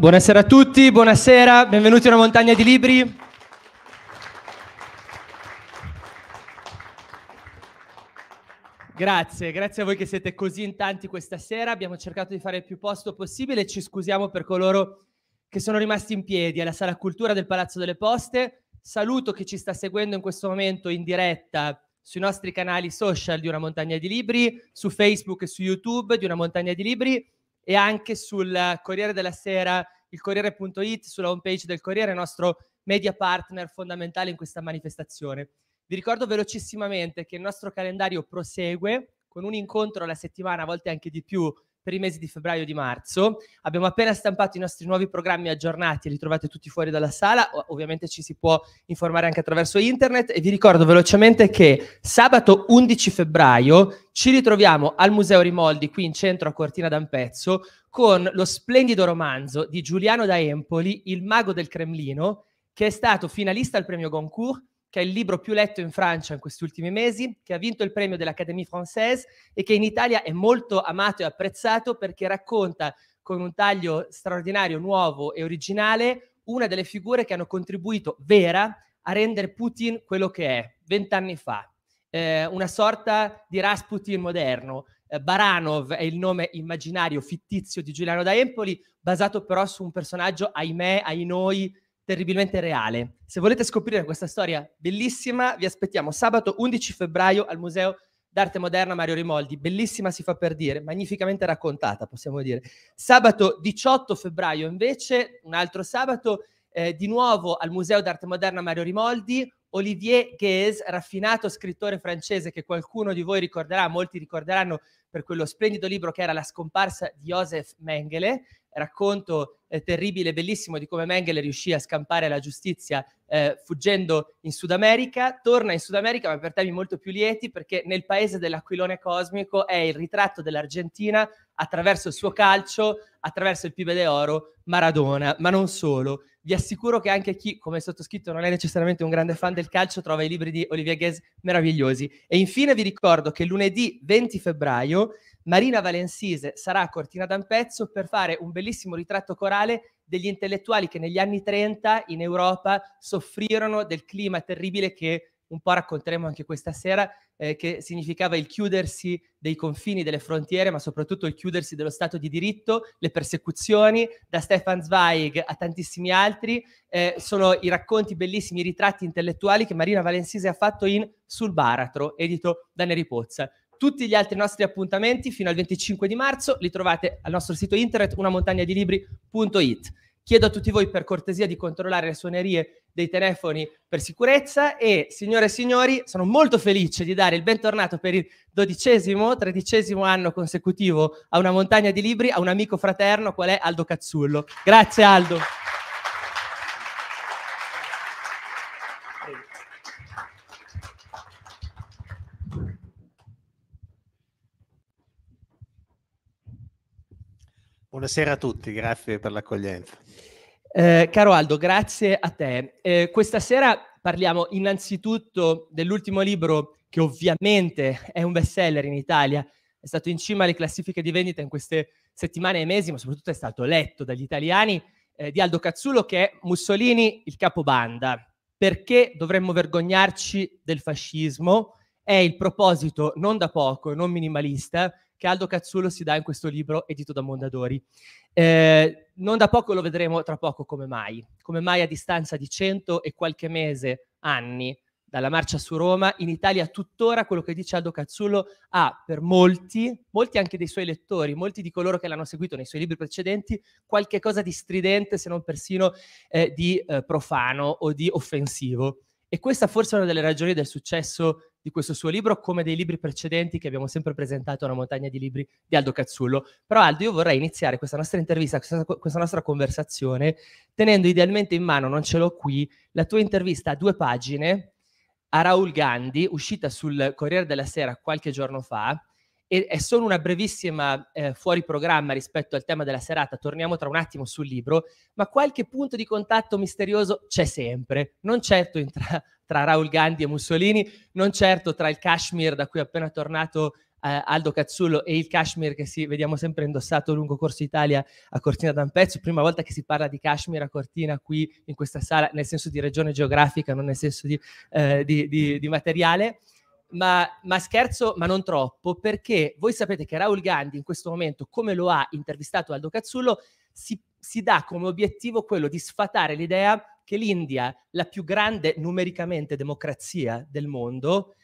Buonasera a tutti, buonasera, benvenuti a una montagna di libri. Grazie, grazie a voi che siete così in tanti questa sera. Abbiamo cercato di fare il più posto possibile. Ci scusiamo per coloro che sono rimasti in piedi alla Sala Cultura del Palazzo delle Poste. Saluto chi ci sta seguendo in questo momento in diretta sui nostri canali social di Una Montagna di Libri, su Facebook e su YouTube di Una Montagna di Libri e anche sul Corriere della Sera, il Corriere.it, sulla homepage del Corriere, nostro media partner fondamentale in questa manifestazione. Vi ricordo velocissimamente che il nostro calendario prosegue con un incontro alla settimana, a volte anche di più, per i mesi di febbraio e di marzo. Abbiamo appena stampato i nostri nuovi programmi aggiornati, li trovate tutti fuori dalla sala, ovviamente ci si può informare anche attraverso internet e vi ricordo velocemente che sabato 11 febbraio ci ritroviamo al Museo Rimoldi qui in centro a Cortina d'Ampezzo con lo splendido romanzo di Giuliano da Empoli, Il mago del Cremlino, che è stato finalista al premio Goncourt che è il libro più letto in Francia in questi ultimi mesi, che ha vinto il premio dell'Académie Française e che in Italia è molto amato e apprezzato perché racconta con un taglio straordinario, nuovo e originale una delle figure che hanno contribuito vera a rendere Putin quello che è vent'anni fa, eh, una sorta di Rasputin moderno. Eh, Baranov è il nome immaginario fittizio di Giuliano da Empoli, basato però su un personaggio, ahimè, ai noi, terribilmente reale. Se volete scoprire questa storia bellissima, vi aspettiamo sabato 11 febbraio al Museo d'arte moderna Mario Rimoldi, bellissima si fa per dire, magnificamente raccontata possiamo dire. Sabato 18 febbraio invece, un altro sabato, eh, di nuovo al Museo d'arte moderna Mario Rimoldi, Olivier Guez, raffinato scrittore francese che qualcuno di voi ricorderà, molti ricorderanno per quello splendido libro che era La scomparsa di Joseph Mengele, racconto eh, terribile, bellissimo di come Mengele riuscì a scampare alla giustizia eh, fuggendo in Sud America, torna in Sud America ma per temi molto più lieti perché nel paese dell'aquilone cosmico è il ritratto dell'Argentina attraverso il suo calcio, attraverso il Pibe de Oro, Maradona, ma non solo. Vi assicuro che anche chi, come sottoscritto, non è necessariamente un grande fan del calcio, trova i libri di Olivia Ghez meravigliosi. E infine vi ricordo che lunedì 20 febbraio Marina Valensise sarà a cortina da un pezzo per fare un bellissimo ritratto corale degli intellettuali che negli anni 30 in Europa soffrirono del clima terribile che un po' racconteremo anche questa sera, eh, che significava il chiudersi dei confini, delle frontiere, ma soprattutto il chiudersi dello Stato di diritto, le persecuzioni, da Stefan Zweig a tantissimi altri. Eh, sono i racconti bellissimi, i ritratti intellettuali che Marina Valensise ha fatto in Sul baratro, edito da Neri Pozza. Tutti gli altri nostri appuntamenti fino al 25 di marzo li trovate al nostro sito internet unamontagnadilibri.it. Chiedo a tutti voi per cortesia di controllare le suonerie dei telefoni per sicurezza e signore e signori sono molto felice di dare il bentornato per il dodicesimo, tredicesimo anno consecutivo a una montagna di libri a un amico fraterno qual è Aldo Cazzullo. Grazie Aldo. Buonasera a tutti, grazie per l'accoglienza. Eh, caro Aldo, grazie a te. Eh, questa sera parliamo innanzitutto dell'ultimo libro che ovviamente è un bestseller in Italia, è stato in cima alle classifiche di vendita in queste settimane e mesi, ma soprattutto è stato letto dagli italiani, eh, di Aldo Cazzullo che è Mussolini il capobanda. Perché dovremmo vergognarci del fascismo? È il proposito non da poco, non minimalista, che Aldo Cazzulo si dà in questo libro edito da Mondadori. Eh, non da poco lo vedremo tra poco come mai, come mai a distanza di cento e qualche mese, anni, dalla marcia su Roma, in Italia tuttora quello che dice Aldo Cazzullo ha per molti, molti anche dei suoi lettori, molti di coloro che l'hanno seguito nei suoi libri precedenti, qualche cosa di stridente, se non persino eh, di eh, profano o di offensivo. E questa forse è una delle ragioni del successo di questo suo libro, come dei libri precedenti che abbiamo sempre presentato, una montagna di libri di Aldo Cazzullo. Però Aldo, io vorrei iniziare questa nostra intervista, questa, questa nostra conversazione, tenendo idealmente in mano, non ce l'ho qui, la tua intervista a due pagine a Raul Gandhi, uscita sul Corriere della Sera qualche giorno fa, e è solo una brevissima eh, fuori programma rispetto al tema della serata, torniamo tra un attimo sul libro, ma qualche punto di contatto misterioso c'è sempre, non certo tra, tra Raul Gandhi e Mussolini, non certo tra il Kashmir da cui è appena tornato eh, Aldo Cazzullo e il Kashmir che si vediamo sempre indossato lungo Corso Italia a Cortina da un pezzo, prima volta che si parla di Kashmir a Cortina qui in questa sala, nel senso di regione geografica, non nel senso di, eh, di, di, di materiale ma, ma, scherzo, ma non troppo, perché voi sapete che Raul Gandhi in questo momento, come lo ha intervistato Aldo Cazzullo, si, si dà come obiettivo quello di sfatare l'idea che l'India, la più grande numericamente democrazia del mondo,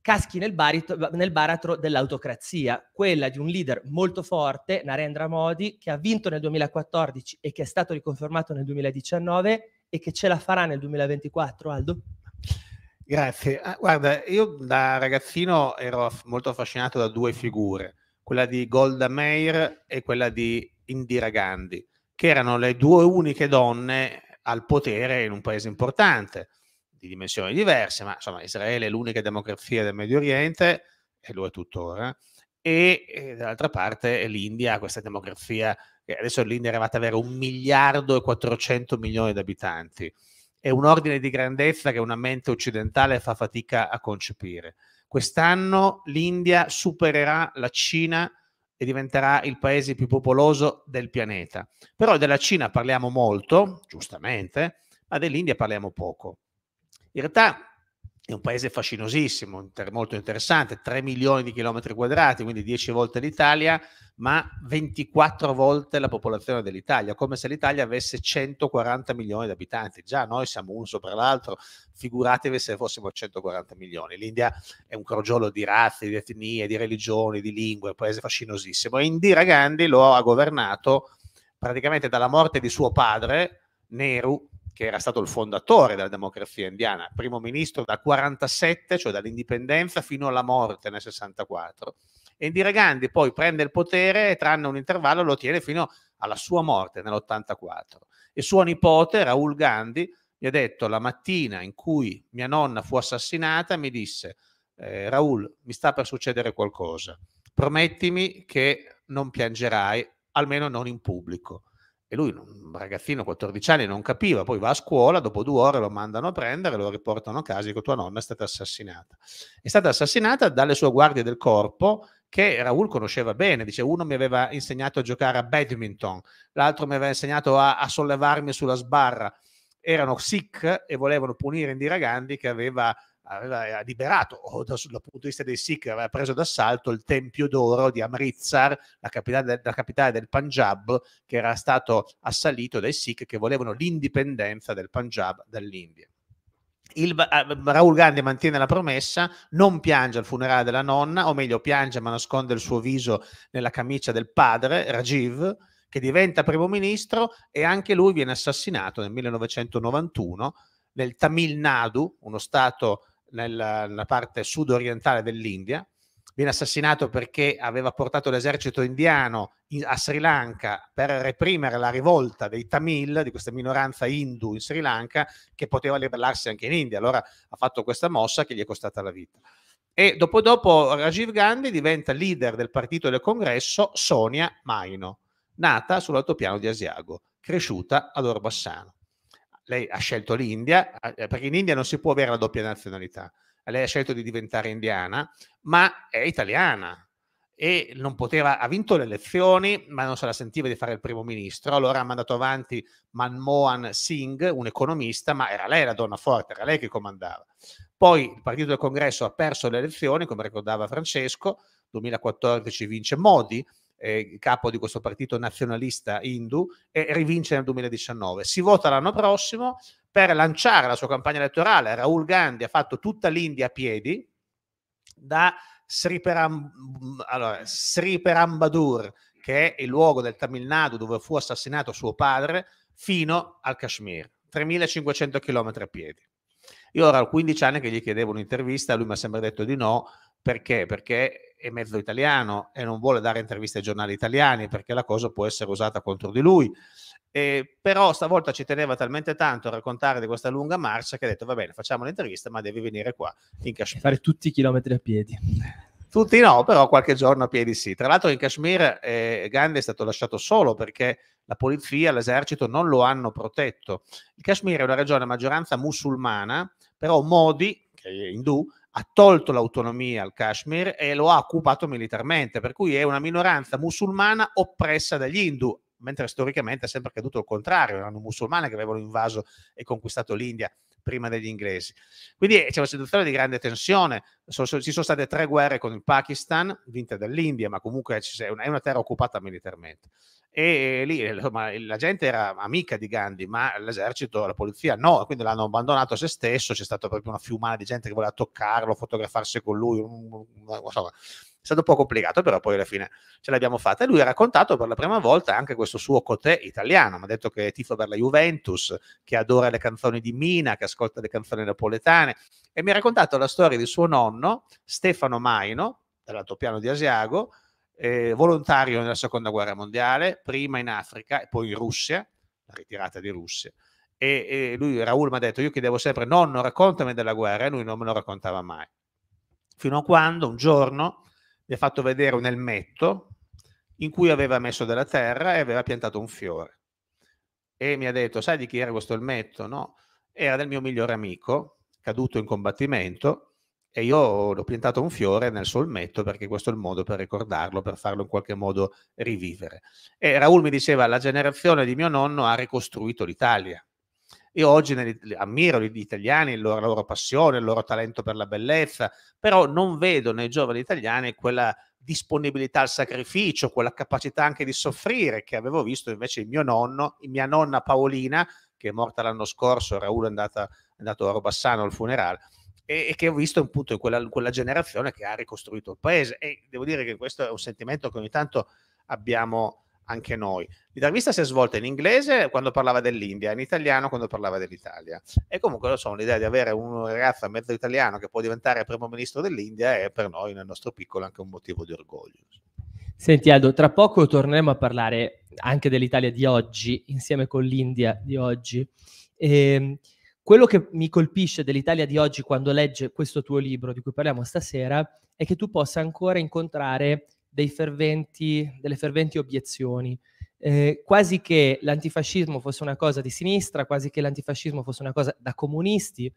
caschi nel, barito, nel, baratro dell'autocrazia, quella di un leader molto forte, Narendra Modi, che ha vinto nel 2014 e che è stato riconfermato nel 2019 e che ce la farà nel 2024, Aldo? Grazie. Ah, guarda, io da ragazzino ero molto affascinato da due figure, quella di Golda Meir e quella di Indira Gandhi, che erano le due uniche donne al potere in un paese importante, di dimensioni diverse, ma insomma Israele è l'unica democrazia del Medio Oriente, e lo è tuttora, e, e dall'altra parte l'India, questa democrazia, adesso l'India è arrivata ad avere un miliardo e 400 milioni di abitanti, è un ordine di grandezza che una mente occidentale fa fatica a concepire. Quest'anno l'India supererà la Cina e diventerà il paese più popoloso del pianeta. Però della Cina parliamo molto, giustamente, ma dell'India parliamo poco. In realtà è un paese fascinosissimo, molto interessante, 3 milioni di chilometri quadrati, quindi 10 volte l'Italia, ma 24 volte la popolazione dell'Italia, come se l'Italia avesse 140 milioni di abitanti. Già noi siamo uno sopra l'altro, figuratevi se fossimo 140 milioni. L'India è un crogiolo di razze, di etnie, di religioni, di lingue, un paese fascinosissimo. E Indira Gandhi lo ha governato praticamente dalla morte di suo padre, Nehru, che era stato il fondatore della democrazia indiana, primo ministro da 47, cioè dall'indipendenza fino alla morte nel 64. E Indira Gandhi poi prende il potere e tranne un intervallo lo tiene fino alla sua morte nell'84. E suo nipote, Raul Gandhi, mi ha detto la mattina in cui mia nonna fu assassinata, mi disse, eh, Raul, mi sta per succedere qualcosa, promettimi che non piangerai, almeno non in pubblico. E lui, un ragazzino 14 anni, non capiva, poi va a scuola, dopo due ore lo mandano a prendere, lo riportano a casa e dico tua nonna è stata assassinata. È stata assassinata dalle sue guardie del corpo che Raul conosceva bene, dice uno mi aveva insegnato a giocare a badminton, l'altro mi aveva insegnato a, a sollevarmi sulla sbarra, erano sick e volevano punire Indira Gandhi che aveva aveva eh, liberato, o da, dal punto di vista dei Sikh aveva preso d'assalto il Tempio d'Oro di Amritsar, la capitale, la capitale del Punjab, che era stato assalito dai Sikh che volevano l'indipendenza del Punjab dall'India. Il, eh, Raul Gandhi mantiene la promessa, non piange al funerale della nonna, o meglio piange ma nasconde il suo viso nella camicia del padre, Rajiv, che diventa primo ministro e anche lui viene assassinato nel 1991 nel Tamil Nadu, uno stato nella, nella parte sud-orientale dell'India, viene assassinato perché aveva portato l'esercito indiano in, a Sri Lanka per reprimere la rivolta dei Tamil, di questa minoranza hindu in Sri Lanka, che poteva ribellarsi anche in India. Allora ha fatto questa mossa che gli è costata la vita. E dopo dopo Rajiv Gandhi diventa leader del partito del congresso Sonia Maino, nata sull'altopiano di Asiago, cresciuta ad Orbassano lei ha scelto l'India, eh, perché in India non si può avere la doppia nazionalità. Lei ha scelto di diventare indiana, ma è italiana e non poteva, ha vinto le elezioni, ma non se la sentiva di fare il primo ministro. Allora ha mandato avanti Manmohan Singh, un economista, ma era lei la donna forte, era lei che comandava. Poi il partito del congresso ha perso le elezioni, come ricordava Francesco, 2014 vince Modi, eh, capo di questo partito nazionalista hindu e rivince nel 2019. Si vota l'anno prossimo per lanciare la sua campagna elettorale. Raul Gandhi ha fatto tutta l'India a piedi da Sriperam, allora, Sriperambadur, che è il luogo del Tamil Nadu dove fu assassinato suo padre, fino al Kashmir, 3500 km a piedi. Io ora ho 15 anni che gli chiedevo un'intervista, lui mi ha sempre detto di no, perché? Perché è mezzo italiano e non vuole dare interviste ai giornali italiani perché la cosa può essere usata contro di lui. Eh, però stavolta ci teneva talmente tanto a raccontare di questa lunga marcia che ha detto va bene facciamo l'intervista ma devi venire qua in Kashmir. Fare tutti i chilometri a piedi. Tutti no, però qualche giorno a piedi sì. Tra l'altro in Kashmir eh, Gandhi è stato lasciato solo perché la polizia, l'esercito non lo hanno protetto. Il Kashmir è una regione a maggioranza musulmana, però Modi, che è indù, ha tolto l'autonomia al Kashmir e lo ha occupato militarmente, per cui è una minoranza musulmana oppressa dagli Hindu, mentre storicamente è sempre accaduto il contrario, erano musulmani che avevano invaso e conquistato l'India prima degli inglesi. Quindi eh, c'è una situazione di grande tensione, ci sono state tre guerre con il Pakistan, vinte dall'India, ma comunque è una terra occupata militarmente e lì eh, insomma, la gente era amica di Gandhi, ma l'esercito, la polizia no, quindi l'hanno abbandonato a se stesso, c'è stata proprio una fiumana di gente che voleva toccarlo, fotografarsi con lui, insomma, è stato un po' complicato, però poi alla fine ce l'abbiamo fatta. E lui ha raccontato per la prima volta anche questo suo cotè italiano, mi ha detto che è tifo per la Juventus, che adora le canzoni di Mina, che ascolta le canzoni napoletane, e mi ha raccontato la storia di suo nonno, Stefano Maino, dell'altopiano di Asiago, eh, volontario nella seconda guerra mondiale, prima in Africa e poi in Russia, la ritirata di Russia. E, e lui, Raul, mi ha detto: Io chiedevo sempre, nonno, raccontami della guerra, e lui non me lo raccontava mai. Fino a quando un giorno mi ha fatto vedere un elmetto in cui aveva messo della terra e aveva piantato un fiore. E mi ha detto: Sai di chi era questo elmetto? No, era del mio migliore amico, caduto in combattimento e io l'ho piantato un fiore nel solmetto perché questo è il modo per ricordarlo, per farlo in qualche modo rivivere. E Raul mi diceva, la generazione di mio nonno ha ricostruito l'Italia. Io oggi ammiro gli italiani, la loro, passione, il loro talento per la bellezza, però non vedo nei giovani italiani quella disponibilità al sacrificio, quella capacità anche di soffrire che avevo visto invece mio nonno, mia nonna Paolina, che è morta l'anno scorso, Raul è, andata, è andato a Robassano al funerale, e, e che ho visto appunto quella, quella generazione che ha ricostruito il paese. E devo dire che questo è un sentimento che ogni tanto abbiamo anche noi. L'intervista si è svolta in inglese quando parlava dell'India, in italiano quando parlava dell'Italia. E comunque lo so, l'idea di avere un ragazzo mezzo italiano che può diventare primo ministro dell'India è per noi, nel nostro piccolo, anche un motivo di orgoglio. Senti Aldo, tra poco torneremo a parlare anche dell'Italia di oggi, insieme con l'India di oggi. E ehm, quello che mi colpisce dell'Italia di oggi quando legge questo tuo libro di cui parliamo stasera è che tu possa ancora incontrare ferventi, delle ferventi obiezioni, eh, quasi che l'antifascismo fosse una cosa di sinistra, quasi che l'antifascismo fosse una cosa da comunisti,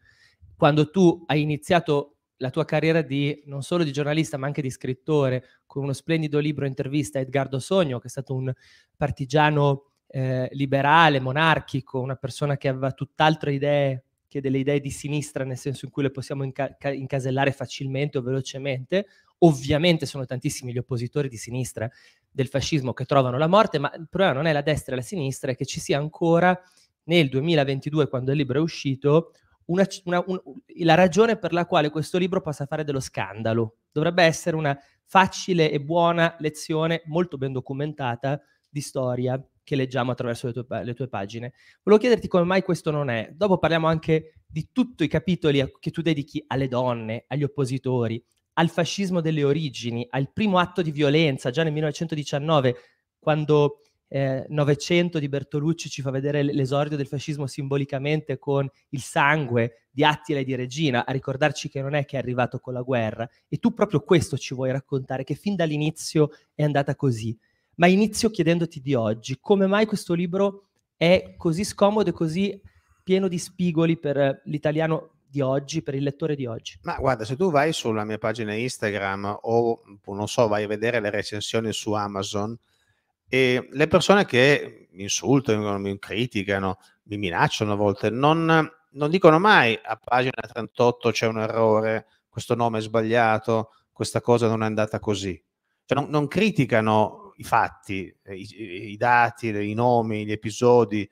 quando tu hai iniziato la tua carriera di, non solo di giornalista ma anche di scrittore con uno splendido libro intervista a Edgardo Sogno, che è stato un partigiano eh, liberale, monarchico, una persona che aveva tutt'altre idee che delle idee di sinistra, nel senso in cui le possiamo inca- incasellare facilmente o velocemente. Ovviamente sono tantissimi gli oppositori di sinistra del fascismo che trovano la morte, ma il problema non è la destra e la sinistra, è che ci sia ancora nel 2022, quando il libro è uscito, una, una, un, la ragione per la quale questo libro possa fare dello scandalo. Dovrebbe essere una facile e buona lezione, molto ben documentata, di storia che leggiamo attraverso le tue, le tue, pagine. Volevo chiederti come mai questo non è. Dopo parliamo anche di tutti i capitoli che tu dedichi alle donne, agli oppositori, al fascismo delle origini, al primo atto di violenza già nel 1919, quando eh, 900 di Bertolucci ci fa vedere l'esordio del fascismo simbolicamente con il sangue di Attila e di Regina, a ricordarci che non è che è arrivato con la guerra. E tu proprio questo ci vuoi raccontare, che fin dall'inizio è andata così ma inizio chiedendoti di oggi come mai questo libro è così scomodo e così pieno di spigoli per l'italiano di oggi, per il lettore di oggi? Ma guarda, se tu vai sulla mia pagina Instagram o non so, vai a vedere le recensioni su Amazon e le persone che mi insultano, mi criticano, mi minacciano a volte, non, non dicono mai a pagina 38 c'è un errore, questo nome è sbagliato, questa cosa non è andata così. Cioè, non, non criticano i fatti, eh, i, i dati, i nomi, gli episodi,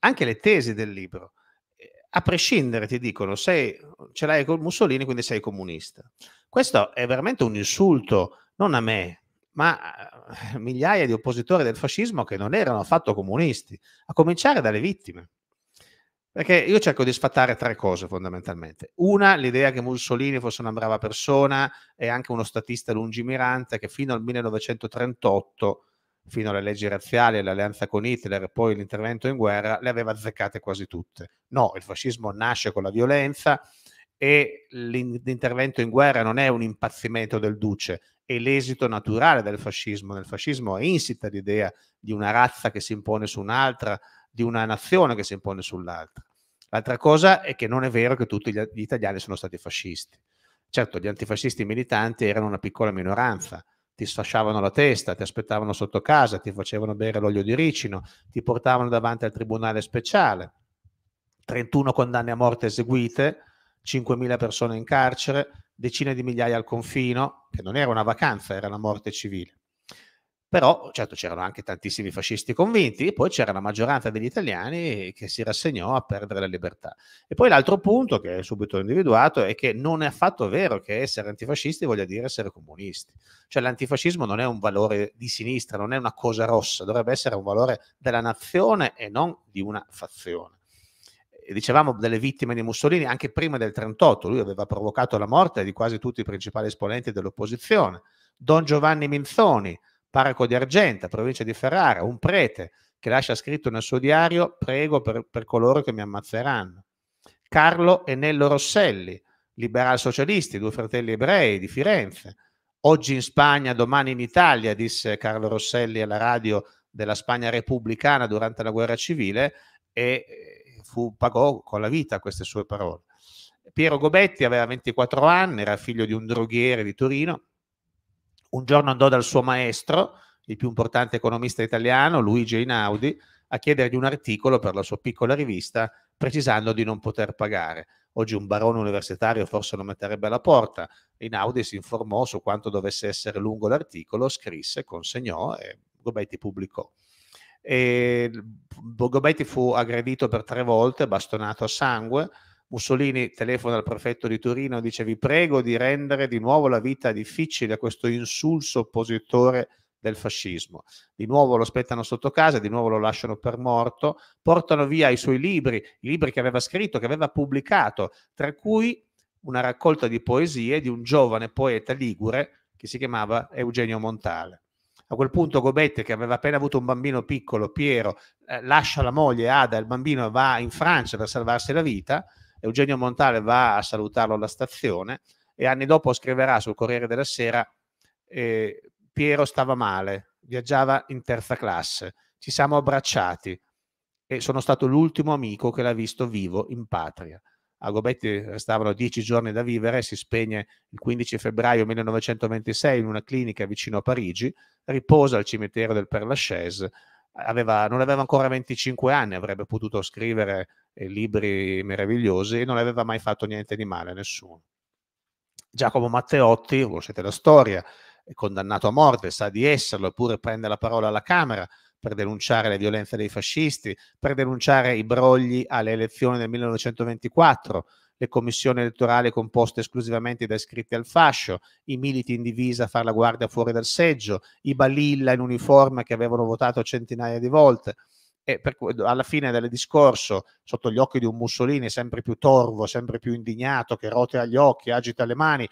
anche le tesi del libro. Eh, a prescindere ti dicono, sei, ce l'hai con Mussolini, quindi sei comunista. Questo è veramente un insulto, non a me, ma a migliaia di oppositori del fascismo che non erano affatto comunisti, a cominciare dalle vittime. Perché io cerco di sfatare tre cose fondamentalmente. Una, l'idea che Mussolini fosse una brava persona e anche uno statista lungimirante che fino al 1938, fino alle leggi razziali, all'alleanza con Hitler e poi l'intervento in guerra, le aveva azzeccate quasi tutte. No, il fascismo nasce con la violenza e l'intervento in guerra non è un impazzimento del duce, è l'esito naturale del fascismo. Nel fascismo è insita l'idea di una razza che si impone su un'altra, di una nazione che si impone sull'altra. L'altra cosa è che non è vero che tutti gli italiani sono stati fascisti. Certo, gli antifascisti militanti erano una piccola minoranza, ti sfasciavano la testa, ti aspettavano sotto casa, ti facevano bere l'olio di ricino, ti portavano davanti al tribunale speciale. 31 condanne a morte eseguite, 5.000 persone in carcere, decine di migliaia al confino, che non era una vacanza, era una morte civile. Però, certo, c'erano anche tantissimi fascisti convinti e poi c'era la maggioranza degli italiani che si rassegnò a perdere la libertà. E poi l'altro punto che è subito individuato è che non è affatto vero che essere antifascisti voglia dire essere comunisti. Cioè l'antifascismo non è un valore di sinistra, non è una cosa rossa, dovrebbe essere un valore della nazione e non di una fazione dicevamo delle vittime di Mussolini anche prima del 38, lui aveva provocato la morte di quasi tutti i principali esponenti dell'opposizione. Don Giovanni Minzoni, parroco di Argenta, provincia di Ferrara, un prete che lascia scritto nel suo diario, prego per, per coloro che mi ammazzeranno. Carlo e Nello Rosselli, liberal socialisti, due fratelli ebrei di Firenze. Oggi in Spagna, domani in Italia, disse Carlo Rosselli alla radio della Spagna repubblicana durante la guerra civile e eh, fu, pagò con la vita queste sue parole. Piero Gobetti aveva 24 anni, era figlio di un droghiere di Torino, un giorno andò dal suo maestro, il più importante economista italiano, Luigi Einaudi, a chiedergli un articolo per la sua piccola rivista, precisando di non poter pagare. Oggi un barone universitario forse lo metterebbe alla porta. Einaudi si informò su quanto dovesse essere lungo l'articolo, scrisse, consegnò e Gobetti pubblicò. E Gobetti fu aggredito per tre volte, bastonato a sangue, Mussolini telefona al prefetto di Torino e dice vi prego di rendere di nuovo la vita difficile a questo insulso oppositore del fascismo. Di nuovo lo aspettano sotto casa, di nuovo lo lasciano per morto, portano via i suoi libri, i libri che aveva scritto, che aveva pubblicato, tra cui una raccolta di poesie di un giovane poeta ligure che si chiamava Eugenio Montale. A quel punto Gobette, che aveva appena avuto un bambino piccolo, Piero, eh, lascia la moglie Ada, il bambino va in Francia per salvarsi la vita Eugenio Montale va a salutarlo alla stazione e anni dopo scriverà sul Corriere della Sera eh, Piero stava male, viaggiava in terza classe, ci siamo abbracciati e sono stato l'ultimo amico che l'ha visto vivo in patria. A Gobetti restavano dieci giorni da vivere, si spegne il 15 febbraio 1926 in una clinica vicino a Parigi, riposa al cimitero del Père Lachaise aveva, non aveva ancora 25 anni, avrebbe potuto scrivere eh, libri meravigliosi e non aveva mai fatto niente di male a nessuno. Giacomo Matteotti, conoscete la storia, è condannato a morte, sa di esserlo, eppure prende la parola alla Camera per denunciare le violenze dei fascisti, per denunciare i brogli alle elezioni del 1924, le commissioni elettorali composte esclusivamente da iscritti al fascio, i militi in divisa a far la guardia fuori dal seggio, i balilla in uniforme che avevano votato centinaia di volte. E per, alla fine del discorso, sotto gli occhi di un Mussolini sempre più torvo, sempre più indignato, che rotea gli occhi, agita le mani,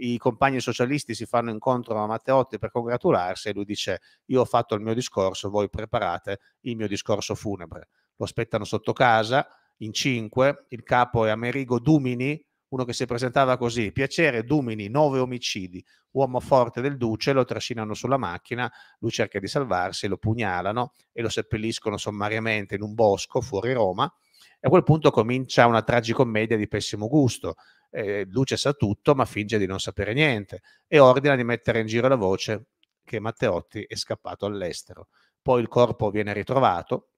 i compagni socialisti si fanno incontro a Matteotti per congratularsi e lui dice io ho fatto il mio discorso, voi preparate il mio discorso funebre. Lo aspettano sotto casa, in cinque, il capo è Amerigo Dumini, uno che si presentava così, piacere Dumini, nove omicidi, uomo forte del duce, lo trascinano sulla macchina, lui cerca di salvarsi, lo pugnalano e lo seppelliscono sommariamente in un bosco fuori Roma e a quel punto comincia una tragicommedia di pessimo gusto. Eh, Duce sa tutto ma finge di non sapere niente e ordina di mettere in giro la voce che Matteotti è scappato all'estero. Poi il corpo viene ritrovato,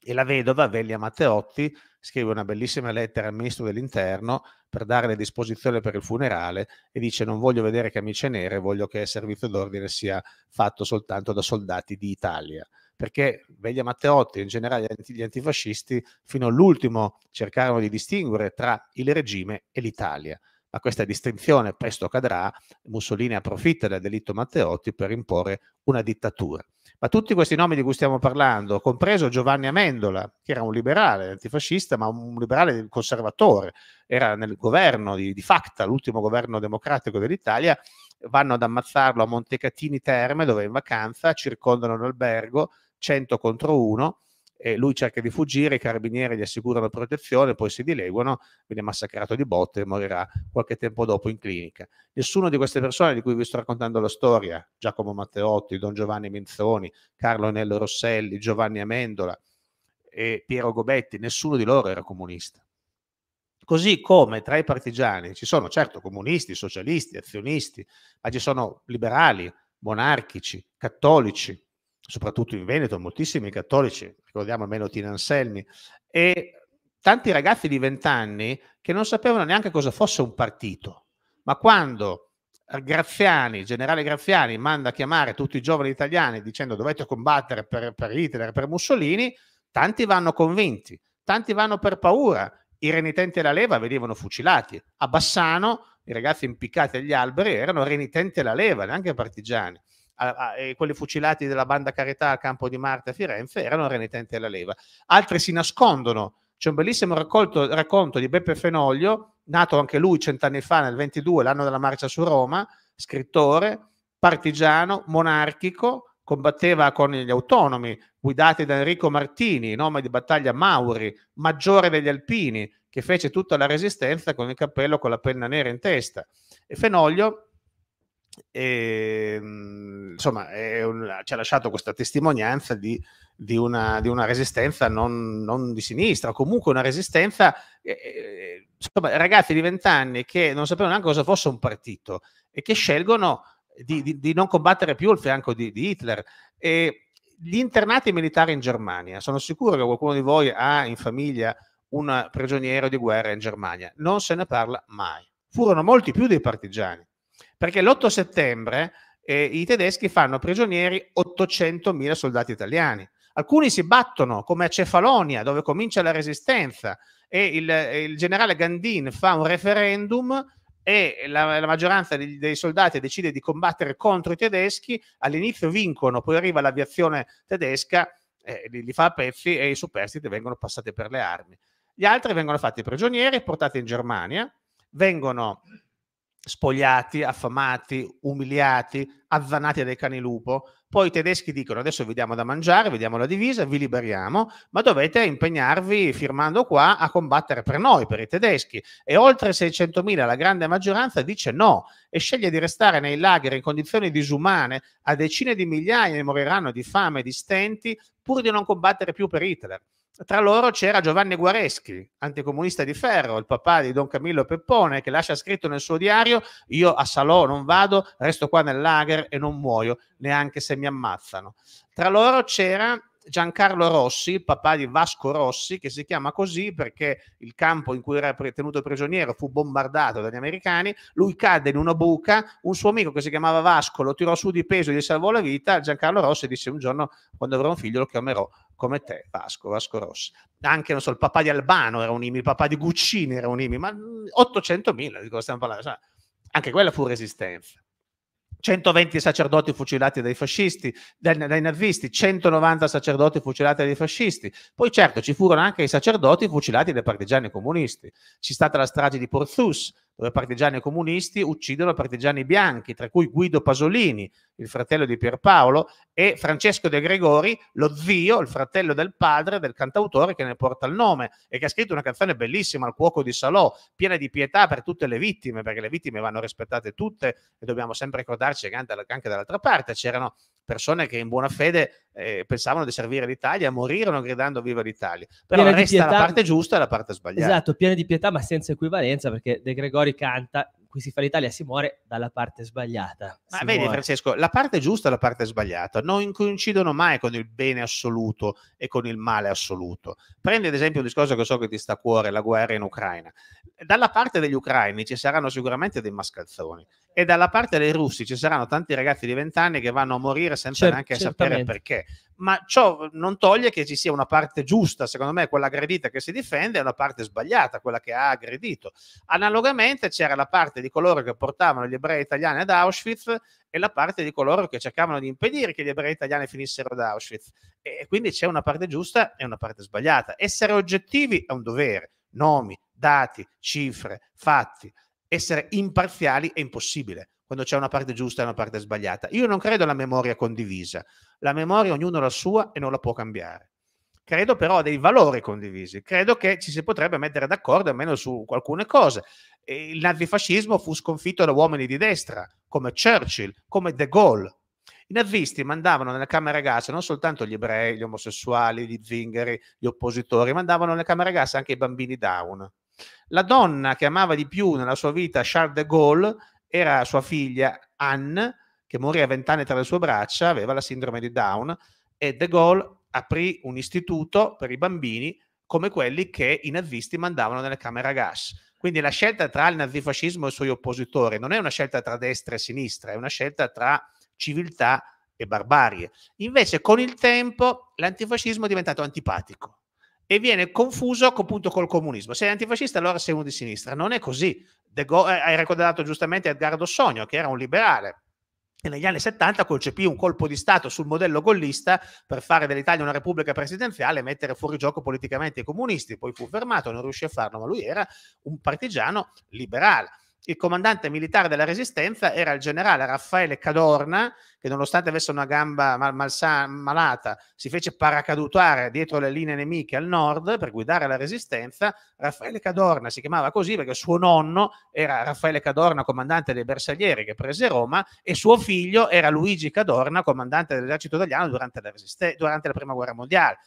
e la vedova Velia Matteotti scrive una bellissima lettera al ministro dell'interno per dare le disposizioni per il funerale e dice non voglio vedere camicie nere, voglio che il servizio d'ordine sia fatto soltanto da soldati di Italia. Perché Veglia Matteotti e in generale gli antifascisti fino all'ultimo cercarono di distinguere tra il regime e l'Italia ma questa distinzione presto cadrà, Mussolini approfitta del delitto Matteotti per imporre una dittatura. Ma tutti questi nomi di cui stiamo parlando, compreso Giovanni Amendola, che era un liberale antifascista, ma un liberale conservatore, era nel governo di, di Facta, l'ultimo governo democratico dell'Italia, vanno ad ammazzarlo a Montecatini Terme, dove è in vacanza, circondano l'albergo, 100 contro 1, e lui cerca di fuggire, i carabinieri gli assicurano protezione, poi si dileguano, viene massacrato di botte e morirà qualche tempo dopo in clinica. Nessuna di queste persone di cui vi sto raccontando la storia, Giacomo Matteotti, Don Giovanni Minzoni, Carlo Nello Rosselli, Giovanni Amendola e Piero Gobetti, nessuno di loro era comunista. Così come tra i partigiani ci sono certo comunisti, socialisti, azionisti, ma ci sono liberali, monarchici, cattolici, soprattutto in Veneto, moltissimi cattolici, ricordiamo almeno Tina Anselmi, e tanti ragazzi di vent'anni che non sapevano neanche cosa fosse un partito, ma quando Graziani, generale Graziani, manda a chiamare tutti i giovani italiani dicendo dovete combattere per, per Hitler, per Mussolini, tanti vanno convinti, tanti vanno per paura, i renitenti alla leva venivano fucilati, a Bassano i ragazzi impiccati agli alberi erano renitenti alla leva, neanche partigiani a, a, e quelli fucilati della banda Carità al campo di Marte a Firenze erano renitenti alla leva. Altri si nascondono. C'è un bellissimo raccolto, racconto di Beppe Fenoglio, nato anche lui cent'anni fa, nel 22, l'anno della marcia su Roma, scrittore, partigiano, monarchico, combatteva con gli autonomi, guidati da Enrico Martini, nome di battaglia Mauri, maggiore degli Alpini, che fece tutta la resistenza con il cappello con la penna nera in testa. E Fenoglio e, mhmm, insomma, un, ci ha lasciato questa testimonianza di, di, una, di una, resistenza non, non, di sinistra, comunque una resistenza, eh, eh, insomma, ragazzi di vent'anni che non sapevano neanche cosa fosse un partito e che scelgono di, di, di, non combattere più al fianco di, di, Hitler. E gli internati militari in Germania, sono sicuro che qualcuno di voi ha in famiglia un prigioniero di guerra in Germania, non se ne parla mai. Furono molti più dei partigiani perché l'8 settembre eh, i tedeschi fanno prigionieri 800.000 soldati italiani. Alcuni si battono, come a Cefalonia, dove comincia la resistenza, e il, eh, il generale Gandin fa un referendum e la, la maggioranza dei, dei, soldati decide di combattere contro i tedeschi, all'inizio vincono, poi arriva l'aviazione tedesca, eh, li, li, fa a pezzi e i superstiti vengono passati per le armi. Gli altri vengono fatti prigionieri, portati in Germania, vengono spogliati, affamati, umiliati, avvanati dai cani lupo. Poi i tedeschi dicono adesso vi diamo da mangiare, vi diamo la divisa, vi liberiamo, ma dovete impegnarvi firmando qua a combattere per noi, per i tedeschi. E oltre 600.000, la grande maggioranza dice no e sceglie di restare nei lager in condizioni disumane, a decine di migliaia ne moriranno di fame, di stenti, pur di non combattere più per Hitler. Tra loro c'era Giovanni Guareschi, anticomunista di ferro, il papà di Don Camillo Peppone, che lascia scritto nel suo diario: Io a Salò non vado, resto qua nel lager e non muoio, neanche se mi ammazzano. Tra loro c'era Giancarlo Rossi, il papà di Vasco Rossi, che si chiama così perché il campo in cui era tenuto prigioniero fu bombardato dagli americani, lui cadde in una buca, un suo amico che si chiamava Vasco lo tirò su di peso e gli salvò la vita, Giancarlo Rossi disse un giorno quando avrò un figlio lo chiamerò come te, Vasco, Vasco Rossi. Anche, non so, il papà di Albano era un IMI, il papà di Guccini era un IMI, ma 800.000, di cosa stiamo parlando? Anche quella fu resistenza. 120 sacerdoti fucilati dai fascisti, dai, dai nazisti, 190 sacerdoti fucilati dai fascisti. Poi certo ci furono anche i sacerdoti fucilati dai partigiani comunisti. C'è stata la strage di Porthus, partigiani comunisti uccidono partigiani bianchi, tra cui Guido Pasolini, il fratello di Pierpaolo, e Francesco De Gregori, lo zio, il fratello del padre del cantautore che ne porta il nome e che ha scritto una canzone bellissima, Al cuoco di Salò, piena di pietà per tutte le vittime, perché le vittime vanno rispettate tutte e dobbiamo sempre ricordarci che anche dall'altra parte c'erano persone che in buona fede eh, pensavano di servire l'Italia, morirono gridando viva l'Italia. Però piena resta la parte giusta e la parte sbagliata. Esatto, piena di pietà ma senza equivalenza perché De Gregori fuori canta, qui si fa l'Italia, si muore dalla parte sbagliata. Ma vedi muore. Francesco, la parte giusta e la parte sbagliata non coincidono mai con il bene assoluto e con il male assoluto. Prendi ad esempio un discorso che so che ti sta a cuore, la guerra in Ucraina. Dalla parte degli ucraini ci saranno sicuramente dei mascalzoni e dalla parte dei russi ci saranno tanti ragazzi di vent'anni che vanno a morire senza Cer- neanche sapere perché. Ma ciò non toglie che ci sia una parte giusta, secondo me, quella aggredita che si difende, e una parte sbagliata, quella che ha aggredito. Analogamente c'era la parte di coloro che portavano gli ebrei italiani ad Auschwitz e la parte di coloro che cercavano di impedire che gli ebrei italiani finissero ad Auschwitz. E quindi c'è una parte giusta e una parte sbagliata. Essere oggettivi è un dovere, nomi, dati, cifre, fatti essere imparziali è impossibile quando c'è una parte giusta e una parte sbagliata. Io non credo alla memoria condivisa, la memoria ognuno la sua e non la può cambiare. Credo però a dei valori condivisi, credo che ci si potrebbe mettere d'accordo almeno su alcune cose. Il nazifascismo fu sconfitto da uomini di destra, come Churchill, come De Gaulle. I nazisti mandavano nelle camere gas non soltanto gli ebrei, gli omosessuali, gli zingari, gli oppositori, mandavano nelle camere gas anche i bambini down la donna che amava di più nella sua vita Charles de Gaulle era sua figlia Anne, che morì a vent'anni tra le sue braccia, aveva la sindrome di Down e de Gaulle aprì un istituto per i bambini come quelli che i nazisti mandavano nelle camere a gas. Quindi la scelta tra il nazifascismo e i suoi oppositori non è una scelta tra destra e sinistra, è una scelta tra civiltà e barbarie. Invece con il tempo l'antifascismo è diventato antipatico e viene confuso appunto col comunismo. Sei antifascista, allora sei uno di sinistra. Non è così. Go- eh, hai ricordato giustamente Edgardo Sogno, che era un liberale. E negli anni 70 concepì un colpo di Stato sul modello gollista per fare dell'Italia una repubblica presidenziale e mettere fuori gioco politicamente i comunisti. Poi fu fermato, non riuscì a farlo, ma lui era un partigiano liberale il comandante militare della resistenza era il generale Raffaele Cadorna, che nonostante avesse una gamba mal- malsa- malata, si fece paracadutare dietro le linee nemiche al nord per guidare la resistenza. Raffaele Cadorna si chiamava così perché suo nonno era Raffaele Cadorna, comandante dei bersaglieri che prese Roma, e suo figlio era Luigi Cadorna, comandante dell'esercito italiano durante la, resiste- durante la prima guerra mondiale.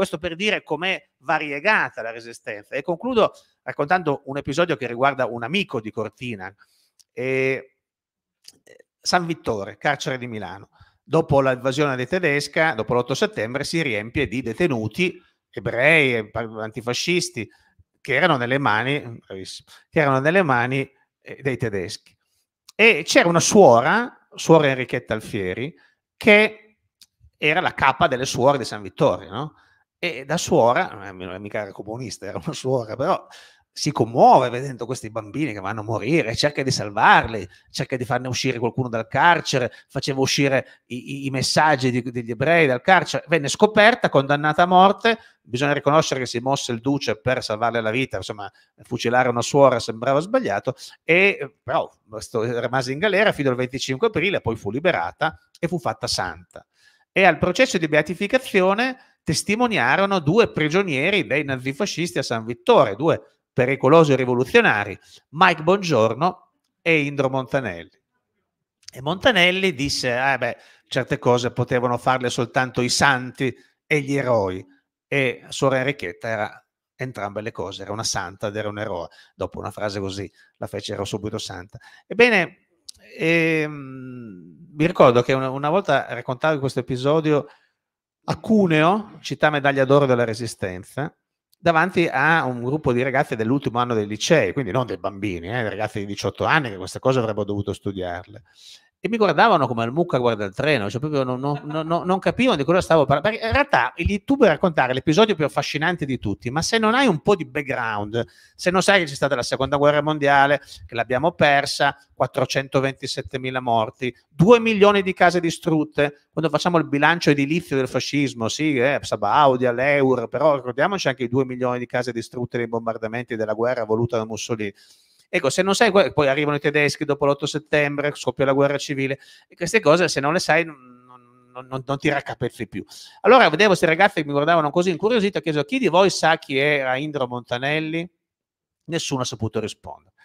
Questo per dire com'è variegata la resistenza. E concludo raccontando un episodio che riguarda un amico di Cortina, eh, San Vittore, carcere di Milano. Dopo l'invasione dei tedesca, dopo l'8 settembre, si riempie di detenuti ebrei, e antifascisti, che erano nelle mani, che erano nelle mani eh, dei tedeschi. E c'era una suora, suora Enrichetta Alfieri, che era la capa delle suore di San Vittore, no? E da suora, non è mica era comunista, era una suora, però si commuove vedendo questi bambini che vanno a morire, cerca di salvarli, cerca di farne uscire qualcuno dal carcere, faceva uscire i, i messaggi di, degli ebrei dal carcere, venne scoperta, condannata a morte, bisogna riconoscere che si mosse il duce per salvarle la vita, insomma fucilare una suora sembrava sbagliato, e, eh, però rimase in galera fino al 25 aprile, poi fu liberata e fu fatta santa. E al processo di beatificazione testimoniarono due prigionieri dei nazifascisti a San Vittore, due pericolosi rivoluzionari, Mike Bongiorno e Indro Montanelli. E Montanelli disse, ah beh, certe cose potevano farle soltanto i santi e gli eroi, e Suora Enrichetta era entrambe le cose, era una santa ed era un eroe. Dopo una frase così la fecero subito santa. Ebbene, ehm, vi ricordo che una, una volta raccontavo questo episodio a Cuneo, città medaglia d'oro della Resistenza, davanti a un gruppo di ragazzi dell'ultimo anno dei licei, quindi non dei bambini, eh, ragazzi di 18 anni che queste cose avrebbero dovuto studiarle e mi guardavano come al mucca guarda il treno, cioè proprio non, non, non, non capivano di cosa stavo parlando. Perché in realtà tu puoi raccontare l'episodio più affascinante di tutti, ma se non hai un po' di background, se non sai che c'è stata la seconda guerra mondiale, che l'abbiamo persa, 427 mila morti, 2 milioni di case distrutte, quando facciamo il bilancio edilizio del fascismo, sì, eh, Sabaudia, l'Eur, però ricordiamoci anche i 2 milioni di case distrutte dai bombardamenti della guerra voluta da Mussolini Ecco, se non sai, poi arrivano i tedeschi dopo l'8 settembre, scoppia la guerra civile, e queste cose se non le sai non, non, non ti raccapezzi più. Allora vedevo questi ragazzi che mi guardavano così incuriosito, ho chiesto chi di voi sa chi era Indro Montanelli? Nessuno ha saputo rispondere.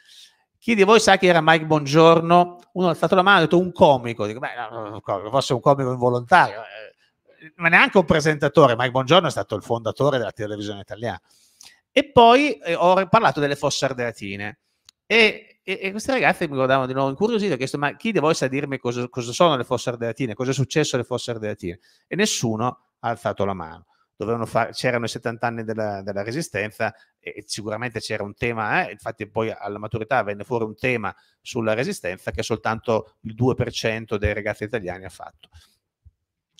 Chi di voi sa chi era Mike Bongiorno? Uno ha alzato la mano e ha detto un comico. Dico, beh, forse un comico involontario, eh, ma neanche un presentatore. Mike Bongiorno è stato il fondatore della televisione italiana. E poi eh, ho parlato delle fosse ardeatine. E, e, e, queste ragazze mi guardavano di nuovo incuriosite, ho chiesto ma chi devo essere a dirmi cosa, cosa sono le fosse ardeatine, cosa è successo alle fosse ardeatine? E nessuno ha alzato la mano. Far, c'erano i 70 anni della, della resistenza e sicuramente c'era un tema, eh, infatti poi alla maturità venne fuori un tema sulla resistenza che soltanto il 2% dei ragazzi italiani ha fatto.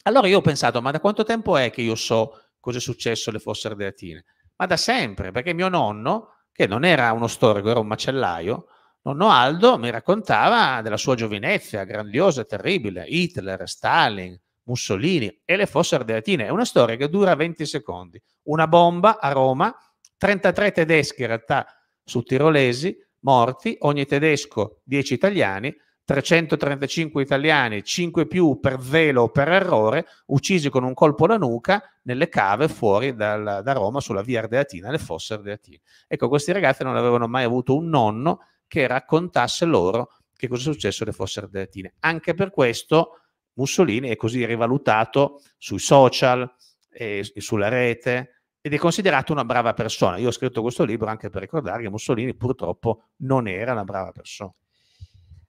Allora io ho pensato, ma da quanto tempo è che io so cosa è successo alle fosse ardeatine? Ma da sempre, perché mio nonno che non era uno storico, era un macellaio, nonno Aldo mi raccontava della sua giovinezza, grandiosa e terribile, Hitler, Stalin, Mussolini e le fosse ardeatine. È una storia che dura 20 secondi. Una bomba a Roma, 33 tedeschi in realtà su tirolesi morti, ogni tedesco 10 italiani, 335 italiani, 5 più per velo o per errore, uccisi con un colpo alla nuca nelle cave fuori dal, da Roma sulla via Ardeatina, le fosse Ardeatine. Ecco, questi ragazzi non avevano mai avuto un nonno che raccontasse loro che cosa è successo alle fosse Ardeatine. Anche per questo Mussolini è così rivalutato sui social, e, e sulla rete, ed è considerato una brava persona. Io ho scritto questo libro anche per ricordare che Mussolini purtroppo non era una brava persona.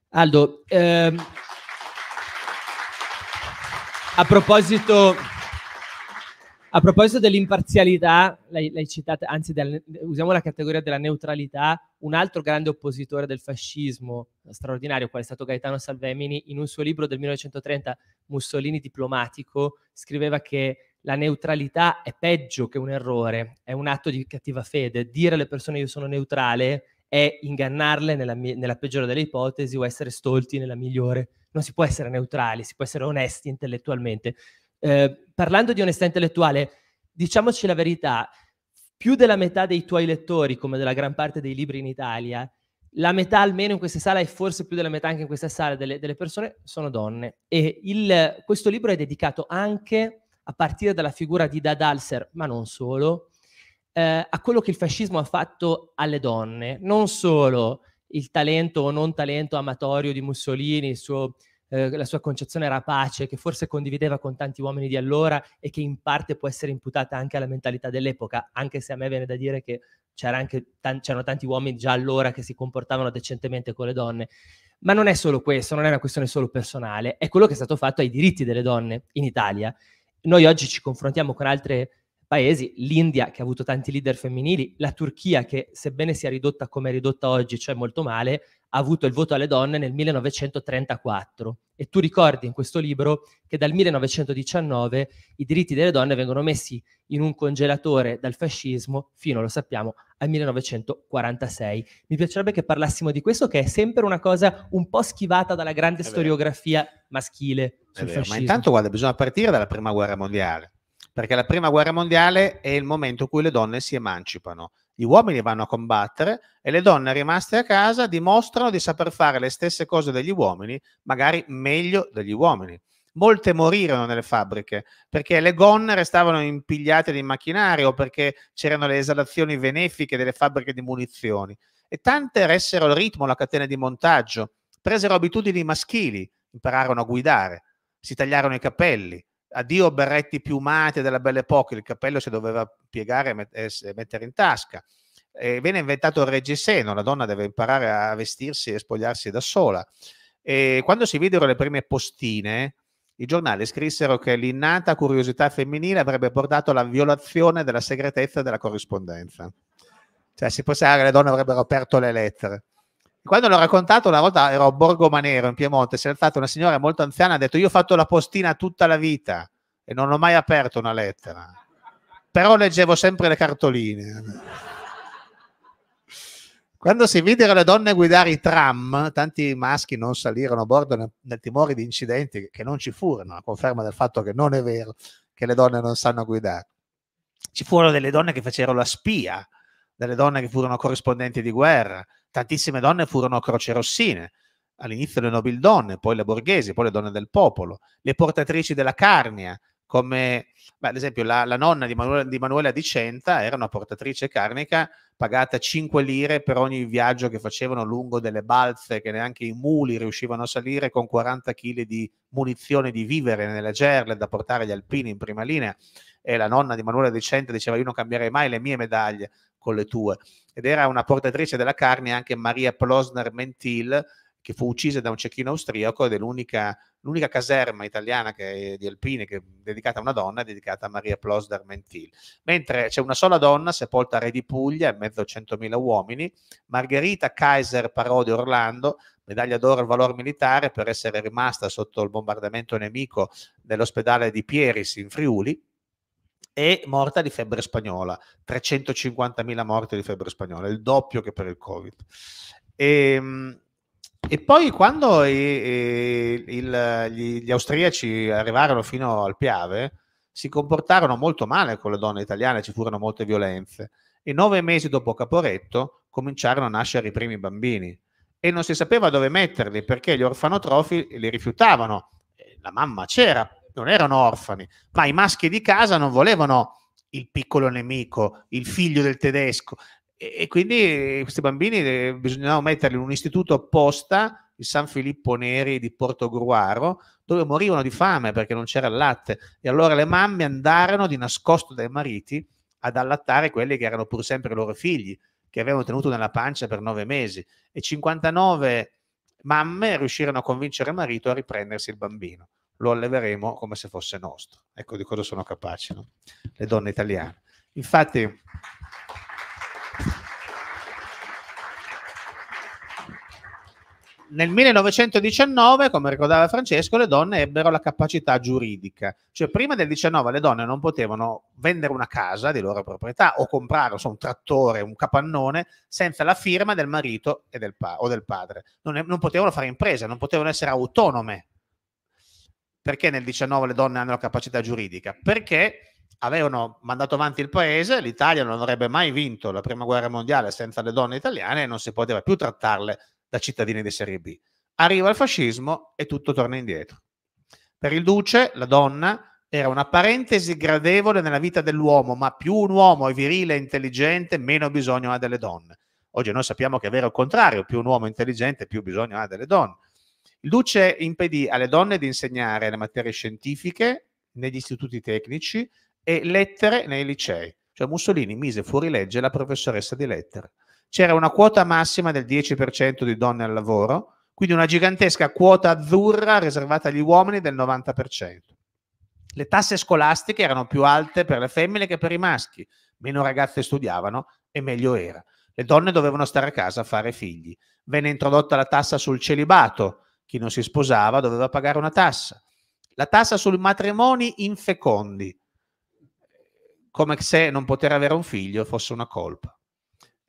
Aldo, ehm, a proposito... A proposito dell'imparzialità, l'hai, l'hai citata, anzi del, usiamo la categoria della neutralità, un altro grande oppositore del fascismo straordinario, quale è stato Gaetano Salvemini, in un suo libro del 1930, Mussolini diplomatico, scriveva che la neutralità è peggio che un errore, è un atto di cattiva fede. Dire alle persone io sono neutrale è ingannarle nella, nella peggiore delle ipotesi o essere stolti nella migliore. Non si può essere neutrali, si può essere onesti intellettualmente. Eh, parlando di onestà intellettuale, diciamoci la verità, più della metà dei tuoi lettori, come della gran parte dei libri in Italia, la metà almeno in questa sala e forse più della metà anche in questa sala delle, delle persone sono donne. E il, questo libro è dedicato anche a partire dalla figura di Dad Alser, ma non solo, eh, a quello che il fascismo ha fatto alle donne, non solo il talento o non talento amatorio di Mussolini, suo, eh, la sua concezione rapace, che forse condivideva con tanti uomini di allora e che in parte può essere imputata anche alla mentalità dell'epoca, anche se a me viene da dire che c'era t- c'erano tanti uomini già allora che si comportavano decentemente con le donne. Ma non è solo questo, non è una questione solo personale, è quello che è stato fatto ai diritti delle donne in Italia. Noi oggi ci confrontiamo con altre paesi, l'India che ha avuto tanti leader femminili, la Turchia che sebbene sia ridotta come è ridotta oggi, cioè molto male, ha avuto il voto alle donne nel 1934. E tu ricordi in questo libro che dal 1919 i diritti delle donne vengono messi in un congelatore dal fascismo fino, lo sappiamo, al 1946. Mi piacerebbe che parlassimo di questo, che è sempre una cosa un po' schivata dalla grande storiografia maschile sul fascismo. Ma intanto, guarda, bisogna partire dalla prima guerra mondiale perché la prima guerra mondiale è il momento in cui le donne si emancipano. Gli uomini vanno a combattere e le donne rimaste a casa dimostrano di saper fare le stesse cose degli uomini, magari meglio degli uomini. Molte morirono nelle fabbriche perché le gonne restavano impigliate nei macchinari o perché c'erano le esalazioni benefiche delle fabbriche di munizioni. E tante ressero il ritmo la catena di montaggio, presero abitudini maschili, impararono a guidare, si tagliarono i capelli, addio berretti piumati della Belle Époque, il cappello si doveva piegare e mettere in tasca. E viene inventato il reggiseno, la donna deve imparare a vestirsi e spogliarsi da sola. E quando si videro le prime postine, i giornali scrissero che l'innata curiosità femminile avrebbe portato alla violazione della segretezza della corrispondenza. Cioè si pensava che ah, le donne avrebbero aperto le lettere quando l'ho raccontato una volta ero a Borgo Manero in Piemonte, si è alzata una signora molto anziana ha detto io ho fatto la postina tutta la vita e non ho mai aperto una lettera, però leggevo sempre le cartoline. Quando si videro le donne guidare i tram, tanti maschi non salirono a bordo nel, nel timore di incidenti che non ci furono, a conferma del fatto che non è vero che le donne non sanno guidare. Ci furono delle donne che facevano la spia, delle donne che furono corrispondenti di guerra, Tantissime donne furono crocerossine, all'inizio le nobildonne, poi le borghesi, poi le donne del popolo, le portatrici della Carnia, come beh, ad esempio la, la nonna di Manuela, di Manuela di Centa era una portatrice carnica pagata 5 lire per ogni viaggio che facevano lungo delle balze che neanche i muli riuscivano a salire con 40 kg di munizione di vivere nelle gerle da portare agli alpini in prima linea e la nonna di Manuela di Centa diceva io non cambierei mai le mie medaglie con le tue ed era una portatrice della carne anche Maria Plosner Mentil che fu uccisa da un cecchino austriaco ed è l'unica, l'unica caserma italiana che, di alpine che è dedicata a una donna, è dedicata a Maria Plos d'Armentil. Mentre c'è una sola donna sepolta a Re di Puglia, in mezzo a 100.000 uomini, Margherita Kaiser Parodi Orlando, medaglia d'oro al valor militare per essere rimasta sotto il bombardamento nemico dell'ospedale di Pieris in Friuli, e morta di febbre spagnola, 350.000 morti di febbre spagnola, il doppio che per il Covid. E, ehm, e poi quando i, i, il, gli, gli, austriaci arrivarono fino al Piave, si comportarono molto male con le donne italiane, ci furono molte violenze. E nove mesi dopo Caporetto cominciarono a nascere i primi bambini e non si sapeva dove metterli perché gli orfanotrofi li rifiutavano. La mamma c'era, non erano orfani, ma i maschi di casa non volevano il piccolo nemico, il figlio del tedesco, e, quindi questi bambini eh, bisognava metterli in un istituto apposta, il San Filippo Neri di Porto Gruaro, dove morivano di fame perché non c'era il latte. E allora le mamme andarono di nascosto dai mariti ad allattare quelli che erano pur sempre i loro figli, che avevano tenuto nella pancia per nove mesi. E 59 mamme riuscirono a convincere il marito a riprendersi il bambino. Lo alleveremo come se fosse nostro. Ecco di cosa sono capaci no? le donne italiane. Infatti nel 1919, come ricordava Francesco, le donne ebbero la capacità giuridica, cioè prima del 19 le donne non potevano vendere una casa di loro proprietà o comprare so, un trattore, un capannone senza la firma del marito del pa- o del padre, non, è, non potevano fare imprese, non potevano essere autonome. Perché nel 19 le donne hanno la capacità giuridica? Perché avevano mandato avanti il paese, l'Italia non avrebbe mai vinto la prima guerra mondiale senza le donne italiane e non si poteva più trattarle da cittadini di Serie B. Arriva il fascismo e tutto torna indietro. Per il duce, la donna era una parentesi gradevole nella vita dell'uomo, ma più un uomo è virile e intelligente, meno bisogno ha delle donne. Oggi noi sappiamo che è vero il contrario, più un uomo è intelligente, più bisogno ha delle donne. Il duce impedì alle donne di insegnare le materie scientifiche negli istituti tecnici e lettere nei licei. Cioè Mussolini mise fuori legge la professoressa di lettere c'era una quota massima del 10% di donne al lavoro, quindi una gigantesca quota azzurra riservata agli uomini del 90%. Le tasse scolastiche erano più alte per le femmine che per i maschi, meno ragazze studiavano e meglio era. Le donne dovevano stare a casa a fare figli. Venne introdotta la tassa sul celibato, chi non si sposava doveva pagare una tassa. La tassa sui matrimoni infecondi, come se non poter avere un figlio fosse una colpa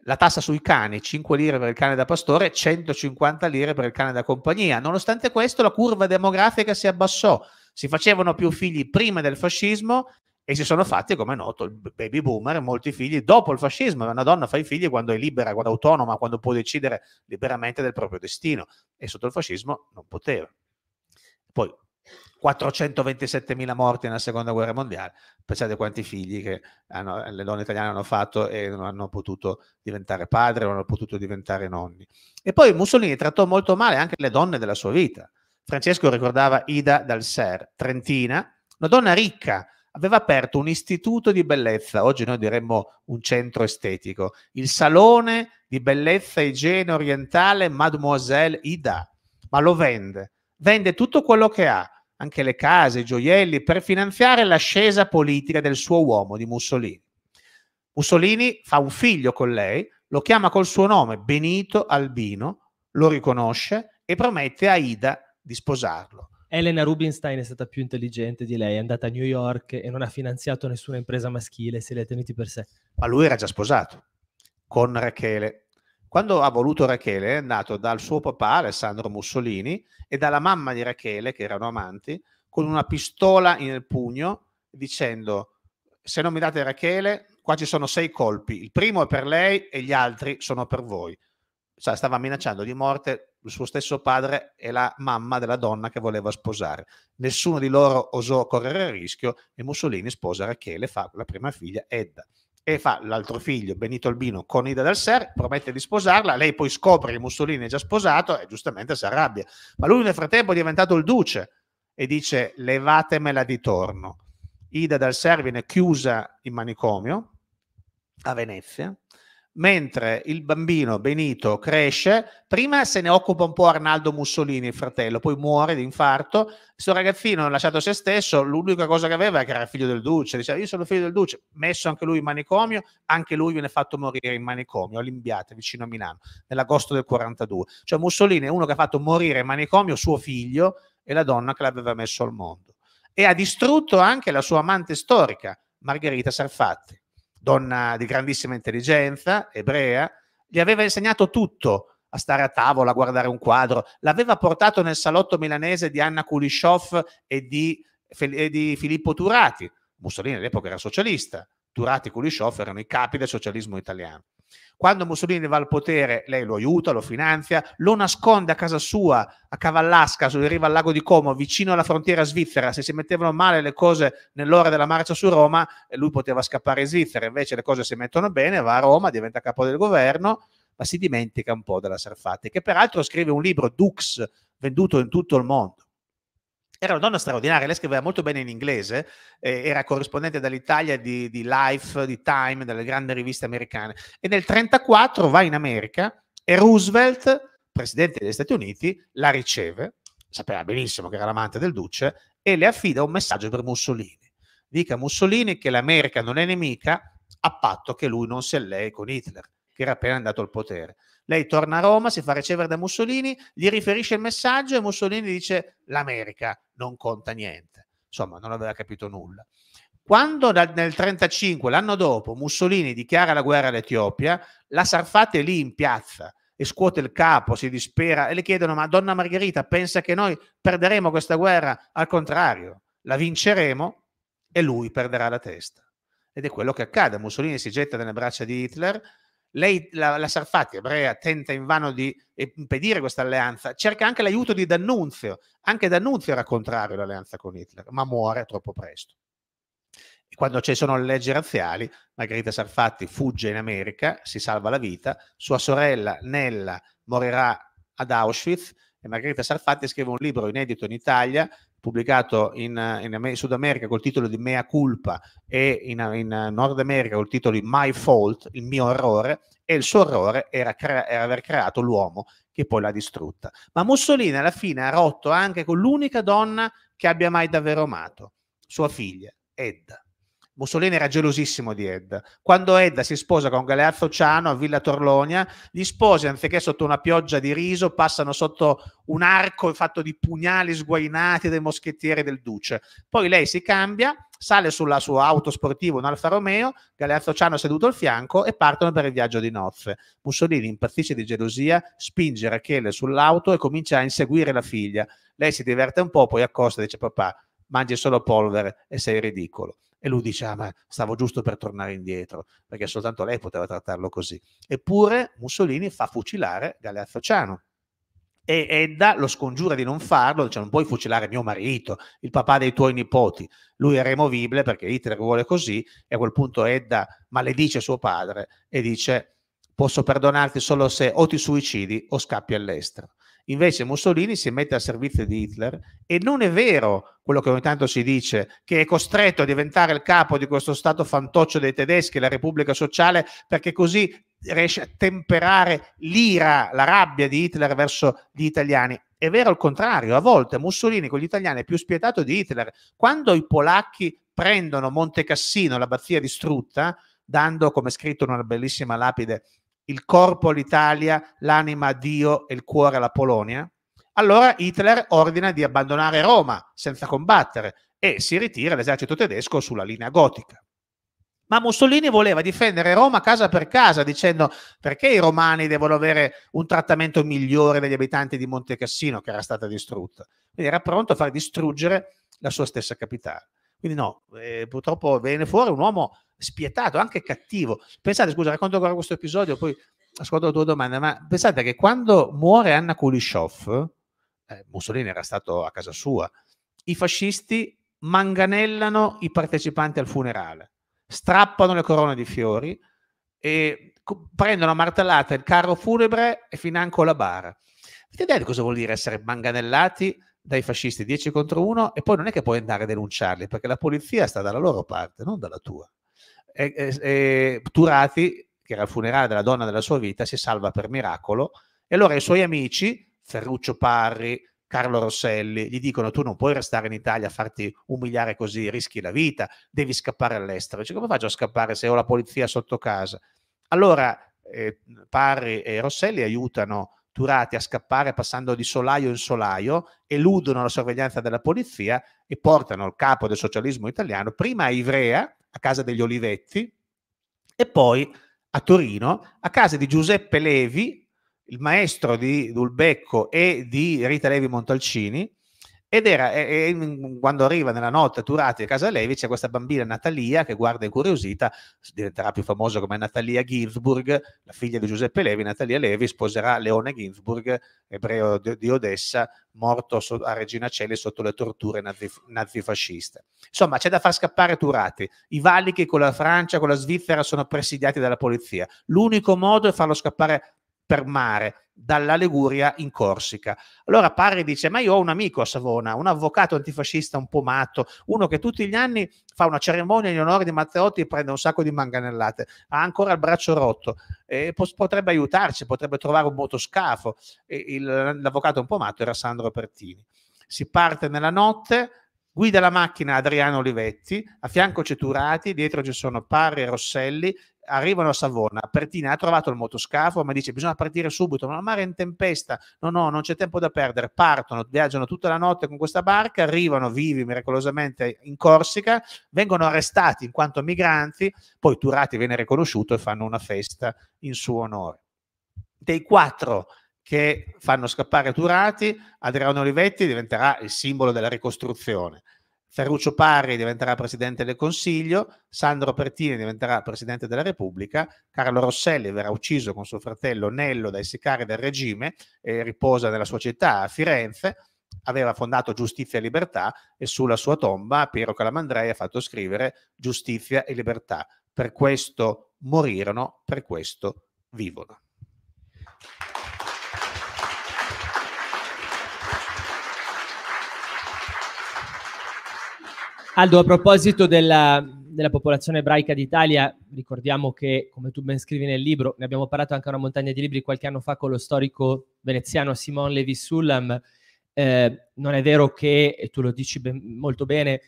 la tassa sui cani, 5 lire per il cane da pastore, 150 lire per il cane da compagnia. Nonostante questo la curva demografica si abbassò, si facevano più figli prima del fascismo e si sono fatti, come è noto, il baby boomer, molti figli dopo il fascismo. Una donna fa i figli quando è libera, quando è autonoma, quando può decidere liberamente del proprio destino e sotto il fascismo non poteva. Poi 427.000 morti nella seconda guerra mondiale, pensate quanti figli che hanno, le donne italiane hanno fatto e non hanno potuto diventare padri, non hanno potuto diventare nonni. E poi Mussolini trattò molto male anche le donne della sua vita. Francesco ricordava Ida dal Ser, trentina, una donna ricca, aveva aperto un istituto di bellezza, oggi noi diremmo un centro estetico, il salone di bellezza e igiene orientale Mademoiselle Ida, ma lo vende, vende tutto quello che ha, anche le case, i gioielli, per finanziare l'ascesa politica del suo uomo, di Mussolini. Mussolini fa un figlio con lei, lo chiama col suo nome, Benito Albino, lo riconosce e promette a Ida di sposarlo. Elena Rubinstein è stata più intelligente di lei, è andata a New York e non ha finanziato nessuna impresa maschile, se le ha tenuti per sé. Ma lui era già sposato con Rachele quando ha voluto Rachele è andato dal suo papà Alessandro Mussolini e dalla mamma di Rachele, che erano amanti, con una pistola nel pugno dicendo se non mi date Rachele qua ci sono sei colpi, il primo è per lei e gli altri sono per voi. Cioè, stava minacciando di morte il suo stesso padre e la mamma della donna che voleva sposare. Nessuno di loro osò correre il rischio e Mussolini sposa Rachele, fa la prima figlia Edda e fa l'altro figlio, Benito Albino, con Ida del Ser, promette di sposarla, lei poi scopre che Mussolini è già sposato e giustamente si arrabbia. Ma lui nel frattempo è diventato il duce e dice levatemela di torno. Ida del Ser viene chiusa in manicomio a Venezia, mentre il bambino Benito cresce, prima se ne occupa un po' Arnaldo Mussolini, il fratello, poi muore di infarto, questo ragazzino lasciato a se stesso, l'unica cosa che aveva è che era figlio del duce, diceva io sono figlio del duce, messo anche lui in manicomio, anche lui viene fatto morire in manicomio, a Limbiate, vicino a Milano, nell'agosto del 42. Cioè Mussolini è uno che ha fatto morire in manicomio suo figlio e la donna che l'aveva messo al mondo. E ha distrutto anche la sua amante storica, Margherita Sarfatti donna di grandissima intelligenza, ebrea, gli aveva insegnato tutto, a stare a tavola, a guardare un quadro. L'aveva portato nel salotto milanese di Anna Kulishov e di, e di Filippo Turati. Mussolini all'epoca era socialista, Turati e Kulishov erano i capi del socialismo italiano. Quando Mussolini va al potere, lei lo aiuta, lo finanzia, lo nasconde a casa sua, a Cavallasca, sulla riva al lago di Como, vicino alla frontiera svizzera. Se si mettevano male le cose nell'ora della marcia su Roma, eh, lui poteva scappare in Svizzera. Invece le cose si mettono bene, va a Roma, diventa capo del governo, ma si dimentica un po' della Sarfatti, che peraltro scrive un libro, Dux, venduto in tutto il mondo era una donna straordinaria, lei scriveva molto bene in inglese, eh, era corrispondente dall'Italia di, di Life, di Time, delle grandi riviste americane. E nel 1934 va in America e Roosevelt, presidente degli Stati Uniti, la riceve, sapeva benissimo che era l'amante del Duce, e le affida un messaggio per Mussolini. Dica a Mussolini che l'America non è nemica a patto che lui non si allei con Hitler, che era appena andato al potere. Lei torna a Roma, si fa ricevere da Mussolini, gli riferisce il messaggio e Mussolini dice l'America non conta niente. Insomma, non aveva capito nulla. Quando nel 1935, l'anno dopo, Mussolini dichiara la guerra all'Etiopia, la Sarfate è lì in piazza e scuote il capo, si dispera e le chiedono ma donna Margherita pensa che noi perderemo questa guerra? Al contrario, la vinceremo e lui perderà la testa. Ed è quello che accade. Mussolini si getta nelle braccia di Hitler, lei, la, la Sarfatti ebrea, tenta invano di impedire questa alleanza, cerca anche l'aiuto di D'Annunzio. Anche D'Annunzio era contrario all'alleanza con Hitler, ma muore troppo presto. E quando ci sono le leggi razziali, Margherita Sarfatti fugge in America, si salva la vita, sua sorella Nella morirà ad Auschwitz e Margherita Sarfatti scrive un libro inedito in Italia pubblicato in, in, Sud America col titolo di Mea Culpa e in, in, Nord America col titolo di My Fault, il mio errore, e il suo errore era, crea- era aver creato l'uomo che poi l'ha distrutta. Ma Mussolini alla fine ha rotto anche con l'unica donna che abbia mai davvero amato, sua figlia, Edda. Mussolini era gelosissimo di Edda. Quando Edda si sposa con Galeazzo Ciano a Villa Torlonia, gli sposi, anziché sotto una pioggia di riso, passano sotto un arco fatto di pugnali sguainati dai moschettieri del duce. Poi lei si cambia, sale sulla sua auto sportiva, un Alfa Romeo, Galeazzo Ciano seduto al fianco e partono per il viaggio di nozze. Mussolini impazzisce di gelosia, spinge Rachele sull'auto e comincia a inseguire la figlia. Lei si diverte un po', poi accosta e dice papà, mangi solo polvere e sei ridicolo. E lui dice, ah, ma stavo giusto per tornare indietro, perché soltanto lei poteva trattarlo così. Eppure Mussolini fa fucilare Galeazzo Ciano. E Edda lo scongiura di non farlo, dice non puoi fucilare mio marito, il papà dei tuoi nipoti. Lui è removibile perché Hitler vuole così e a quel punto Edda maledice suo padre e dice posso perdonarti solo se o ti suicidi o scappi all'estero. Invece Mussolini si mette a servizio di Hitler e non è vero quello che ogni tanto si dice, che è costretto a diventare il capo di questo Stato fantoccio dei tedeschi, la Repubblica Sociale, perché così riesce a temperare l'ira, la rabbia di Hitler verso gli italiani. È vero il contrario, a volte Mussolini con gli italiani è più spietato di Hitler. Quando i polacchi prendono Monte Cassino, l'abbazia distrutta, dando, come scritto in una bellissima lapide il corpo all'Italia, l'anima a Dio e il cuore alla Polonia, allora Hitler ordina di abbandonare Roma senza combattere e si ritira l'esercito tedesco sulla linea gotica. Ma Mussolini voleva difendere Roma casa per casa, dicendo perché i romani devono avere un trattamento migliore degli abitanti di Monte Cassino, che era stata distrutta. Quindi era pronto a far distruggere la sua stessa capitale. Quindi no, eh, purtroppo viene fuori un uomo spietato, anche cattivo. Pensate, scusa, racconto ancora questo episodio, poi ascolto la tua domanda, ma pensate che quando muore Anna Kulishov, eh, Mussolini era stato a casa sua, i fascisti manganellano i partecipanti al funerale, strappano le corone di fiori e prendono a martellate il carro funebre e financo la bara. Vedete cosa vuol dire essere manganellati dai fascisti 10 contro 1 e poi non è che puoi andare a denunciarli perché la polizia sta dalla loro parte, non dalla tua. E, e, e Turati, che era il funerale della donna della sua vita, si salva per miracolo e allora i suoi amici, Ferruccio Parri, Carlo Rosselli, gli dicono tu non puoi restare in Italia a farti umiliare così, rischi la vita, devi scappare all'estero. Cioè, come faccio a scappare se ho la polizia sotto casa? Allora eh, Parri e Rosselli aiutano catturati a scappare passando di solaio in solaio, eludono la sorveglianza della polizia e portano il capo del socialismo italiano prima a Ivrea, a casa degli Olivetti, e poi a Torino, a casa di Giuseppe Levi, il maestro di Dulbecco e di Rita Levi Montalcini, ed era, e, e, mm, mm, quando arriva nella notte Turati a casa Levi, c'è questa bambina Natalia che guarda incuriosita, diventerà più famosa come Natalia Ginsburg, la figlia di Giuseppe Levi. Natalia Levi sposerà Leone Ginsburg, ebreo di, di Odessa, morto so, a Regina Celi sotto le torture nazif- nazifasciste. Insomma, c'è da far scappare Turati. I valichi con la Francia, con la Svizzera sono presidiati dalla polizia. L'unico modo è farlo scappare per mare, dalla Liguria in Corsica. Allora Parri dice, ma io ho un amico a Savona, un avvocato antifascista un po' matto, uno che tutti gli anni fa una cerimonia in onore di Matteotti e prende un sacco di manganellate, ha ancora il braccio rotto, eh, potrebbe aiutarci, potrebbe trovare un motoscafo. Il, l'avvocato un po' matto era Sandro Pertini. Si parte nella notte, guida la macchina Adriano Olivetti, a fianco c'è Turati, dietro ci sono Parri e Rosselli arrivano a Savona, Pertina ha trovato il motoscafo, ma dice bisogna partire subito, ma la mare è in tempesta, no no, non c'è tempo da perdere, partono, viaggiano tutta la notte con questa barca, arrivano vivi miracolosamente in Corsica, vengono arrestati in quanto migranti, poi Turati viene riconosciuto e fanno una festa in suo onore. Dei quattro che fanno scappare Turati, Adriano Olivetti diventerà il simbolo della ricostruzione Ferruccio Parri diventerà presidente del Consiglio, Sandro Pertini diventerà presidente della Repubblica, Carlo Rosselli verrà ucciso con suo fratello Nello dai sicari del regime e riposa nella sua città a Firenze. Aveva fondato Giustizia e Libertà e sulla sua tomba Piero Calamandrei ha fatto scrivere Giustizia e Libertà. Per questo morirono, per questo vivono. Aldo, a proposito della, della popolazione ebraica d'Italia, ricordiamo che, come tu ben scrivi nel libro, ne abbiamo parlato anche a una montagna di libri qualche anno fa con lo storico veneziano Simon Levi Sullam, eh, non è vero che, e tu lo dici ben, molto bene,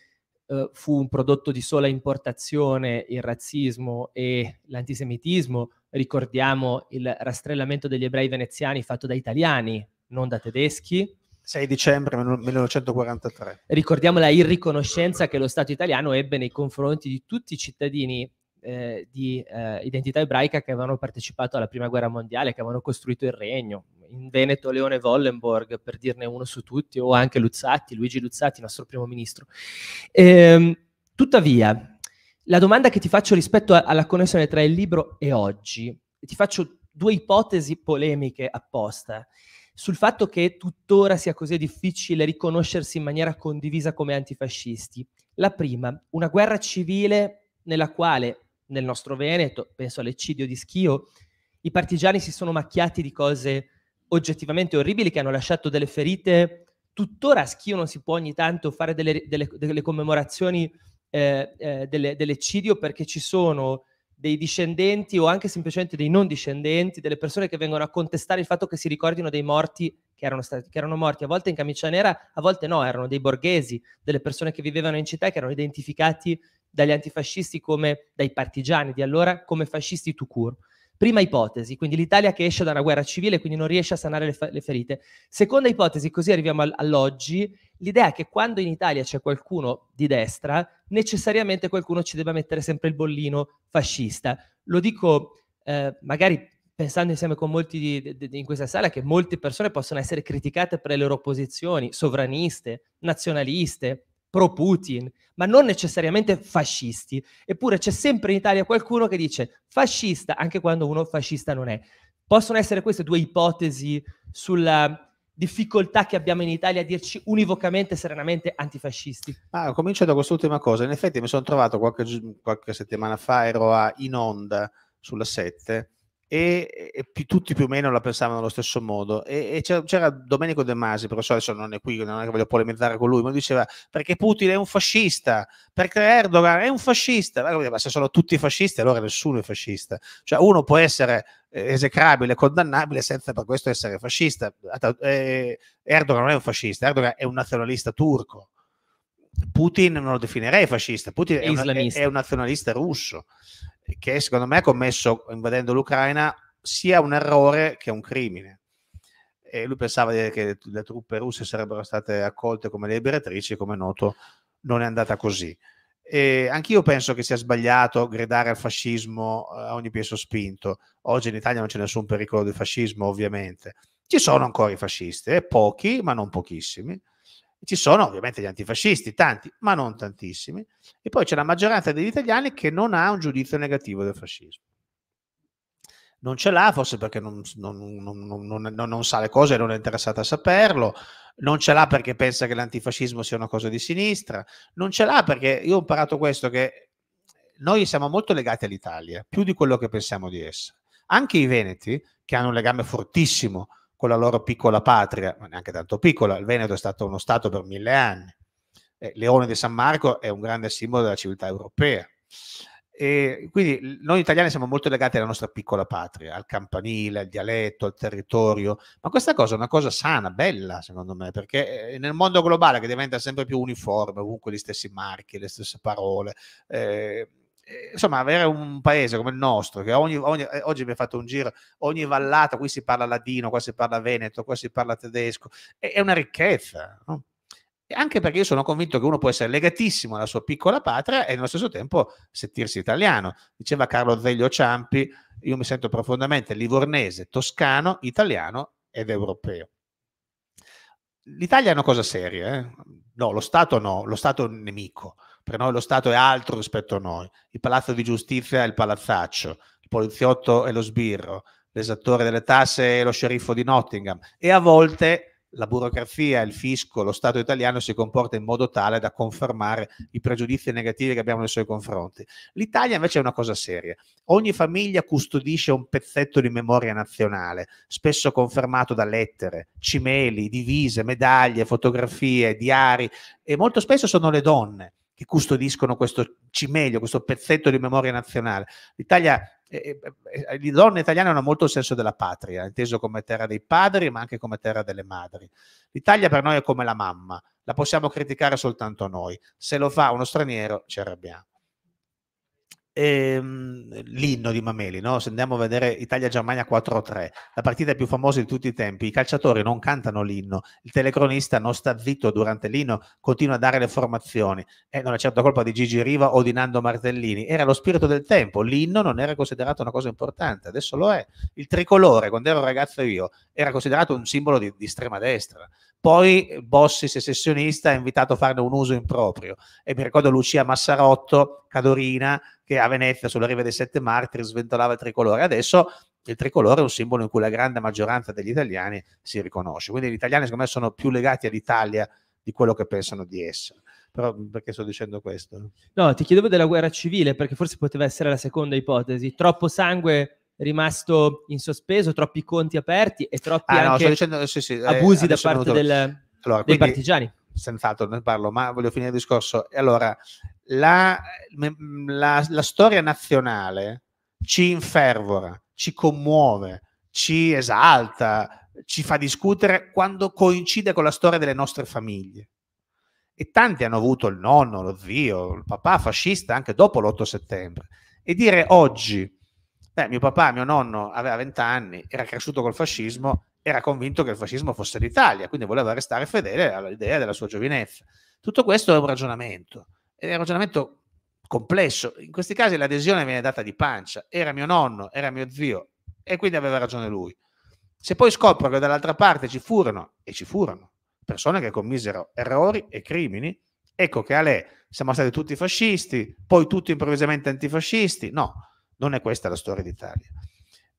eh, fu un prodotto di sola importazione il razzismo e l'antisemitismo, ricordiamo il rastrellamento degli ebrei veneziani fatto da italiani, non da tedeschi, 6 dicembre 1943. Ricordiamo la irriconoscenza che lo Stato italiano ebbe nei confronti di tutti i cittadini eh, di eh, identità ebraica che avevano partecipato alla prima guerra mondiale, che avevano costruito il regno. In Veneto, Leone Vollenborg, per dirne uno su tutti, o anche Luzzatti, Luigi Luzzatti, nostro primo ministro. Ehm, tuttavia, la domanda che ti faccio rispetto a, alla connessione tra il libro e oggi, ti faccio due ipotesi polemiche apposta sul fatto che tuttora sia così difficile riconoscersi in maniera condivisa come antifascisti. La prima, una guerra civile nella quale, nel nostro Veneto, penso all'eccidio di Schio, i partigiani si sono macchiati di cose oggettivamente orribili che hanno lasciato delle ferite. Tuttora a Schio non si può ogni tanto fare delle, delle, delle commemorazioni eh, eh, delle, dell'eccidio perché ci sono dei discendenti o anche semplicemente dei non discendenti, delle persone che vengono a contestare il fatto che si ricordino dei morti che erano, stati, che erano morti a volte in camicia nera, a volte no, erano dei borghesi, delle persone che vivevano in città e che erano identificati dagli antifascisti come dai partigiani di allora come fascisti tout court. Prima ipotesi, quindi l'Italia che esce da una guerra civile e quindi non riesce a sanare le, fa- le, ferite. Seconda ipotesi, così arriviamo all- all'oggi, l'idea è che quando in Italia c'è qualcuno di destra, necessariamente qualcuno ci debba mettere sempre il bollino fascista. Lo dico eh, magari pensando insieme con molti di, di, di, in questa sala che molte persone possono essere criticate per le loro posizioni sovraniste, nazionaliste, pro-Putin, ma non necessariamente fascisti. Eppure c'è sempre in Italia qualcuno che dice fascista, anche quando uno fascista non è. Possono essere queste due ipotesi sulla difficoltà che abbiamo in Italia a dirci univocamente, serenamente antifascisti. Ah, comincio da quest'ultima cosa. In effetti mi sono trovato qualche, qualche settimana fa, ero a In Onda sulla 7, e, e più, tutti più o meno la pensavano allo stesso modo. E, e c'era, c'era, Domenico De Masi, però adesso non è qui, non è che voglio polemizzare con lui, ma diceva perché Putin è un fascista, perché Erdogan è un fascista. Ma se sono tutti fascisti, allora nessuno è fascista. Cioè uno può essere eh, esecrabile, condannabile senza per questo essere fascista. Eh, Erdogan non è un fascista, Erdogan è un nazionalista turco. Putin non lo definirei fascista, Putin è, è, un, è, è un nazionalista russo che secondo me ha commesso invadendo l'Ucraina sia un errore che un crimine. E lui pensava che le truppe russe sarebbero state accolte come liberatrici, come noto non è andata così. E anch'io penso che sia sbagliato gridare al fascismo eh, a ogni piezo spinto. Oggi in Italia non c'è nessun pericolo di fascismo, ovviamente. Ci sono ancora i fascisti, eh? pochi, ma non pochissimi. Ci sono ovviamente gli antifascisti, tanti, ma non tantissimi. E poi c'è la maggioranza degli italiani che non ha un giudizio negativo del fascismo. Non ce l'ha, forse perché non, non, non, non sa le cose e non è interessata a saperlo, non ce l'ha perché pensa che l'antifascismo sia una cosa di sinistra, non ce l'ha perché io ho imparato questo, che noi siamo molto legati all'Italia, più di quello che pensiamo di essere. Anche i Veneti, che hanno un legame fortissimo con la loro piccola patria, ma neanche tanto piccola, il Veneto è stato uno Stato per mille anni. Eh, Leone di San Marco è un grande simbolo della civiltà europea. E quindi noi italiani siamo molto legati alla nostra piccola patria, al campanile, al dialetto, al territorio, ma questa cosa è una cosa sana, bella secondo me, perché eh, nel mondo globale che diventa sempre più uniforme, ovunque gli stessi marchi, le stesse parole, eh, eh, insomma, avere un paese come il nostro, che ogni, ogni, eh, oggi abbiamo fatto un giro, ogni vallata, qui si parla ladino, qua si parla veneto, qua si parla tedesco, è, è una ricchezza. No? anche perché io sono convinto che uno può essere legatissimo alla sua piccola patria e nello stesso tempo sentirsi italiano. Diceva Carlo Zeglio Ciampi, io mi sento profondamente livornese, toscano, italiano ed europeo. L'Italia è una cosa seria, eh? no, lo Stato no, lo Stato è un nemico per noi lo Stato è altro rispetto a noi. Il palazzo di giustizia è il palazzaccio, il poliziotto è lo sbirro, l'esattore delle tasse è lo sceriffo di Nottingham e a volte la burocrazia, il fisco, lo Stato italiano si comporta in modo tale da confermare i pregiudizi negativi che abbiamo nei suoi confronti. L'Italia invece è una cosa seria. Ogni famiglia custodisce un pezzetto di memoria nazionale, spesso confermato da lettere, cimeli, divise, medaglie, fotografie, diari e molto spesso sono le donne che custodiscono questo cimelio, questo pezzetto di memoria nazionale. L'Italia, eh, eh, eh le donne italiane hanno molto il senso della patria, inteso come terra dei padri, ma anche come terra delle madri. L'Italia per noi è come la mamma, la possiamo criticare soltanto noi. Se lo fa uno straniero ci arrabbiamo ehm, l'inno di Mameli, no? se andiamo a vedere Italia-Germania 4-3, la partita più famosa di tutti i tempi, i calciatori non cantano l'inno, il telecronista non sta zitto durante l'inno, continua a dare le formazioni, eh, non è certo colpa di Gigi Riva o di Nando Martellini, era lo spirito del tempo, l'inno non era considerato una cosa importante, adesso lo è, il tricolore quando ero ragazzo io era considerato un simbolo di, di estrema destra, poi eh, Bossi, secessionista, è invitato a farne un uso improprio. E mi ricordo Lucia Massarotto, Cadorina, che a Venezia, sulla riva dei Sette Martiri, sventolava il tricolore. Adesso il tricolore è un simbolo in cui la grande maggioranza degli italiani si riconosce. Quindi gli italiani, secondo me, sono più legati all'Italia di quello che pensano di essere. Però perché sto dicendo questo? No, ti chiedevo della guerra civile, perché forse poteva essere la seconda ipotesi. Troppo sangue rimasto in sospeso, troppi conti aperti e troppi ah, no, dicendo, sì, sì, eh, abusi eh, da parte del, allora, dei quindi, partigiani. Senz'altro ne parlo, ma voglio finire il discorso. E allora, la, la, la storia nazionale ci infervora, ci commuove, ci esalta, ci fa discutere quando coincide con la storia delle nostre famiglie. E tanti hanno avuto il nonno, lo zio, il papà fascista anche dopo l'8 settembre. E dire oggi, beh, mio papà, mio nonno aveva 20 anni, era cresciuto col fascismo, era convinto che il fascismo fosse l'Italia, quindi voleva restare fedele all'idea della sua giovinezza. Tutto questo è un ragionamento. È un ragionamento complesso. In questi casi l'adesione viene data di pancia. Era mio nonno, era mio zio e quindi aveva ragione lui. Se poi scopro che dall'altra parte ci furono, e ci furono, persone che commisero errori e crimini, ecco che a lei siamo stati tutti fascisti, poi tutti improvvisamente antifascisti. No, non è questa la storia d'Italia.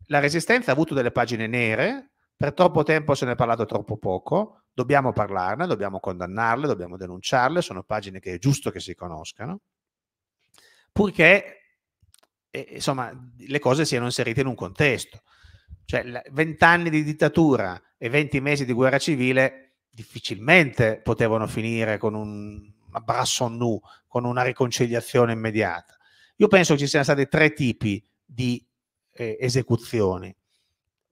La Resistenza ha avuto delle pagine nere, per troppo tempo se ne è parlato troppo poco, dobbiamo parlarne, dobbiamo condannarle, dobbiamo denunciarle, sono pagine che è giusto che si conoscano, purché eh, insomma, le cose siano inserite in un contesto. Cioè, vent'anni di dittatura e venti mesi di guerra civile difficilmente potevano finire con un abbrasso nu, con una riconciliazione immediata. Io penso che ci siano stati tre tipi di eh, esecuzioni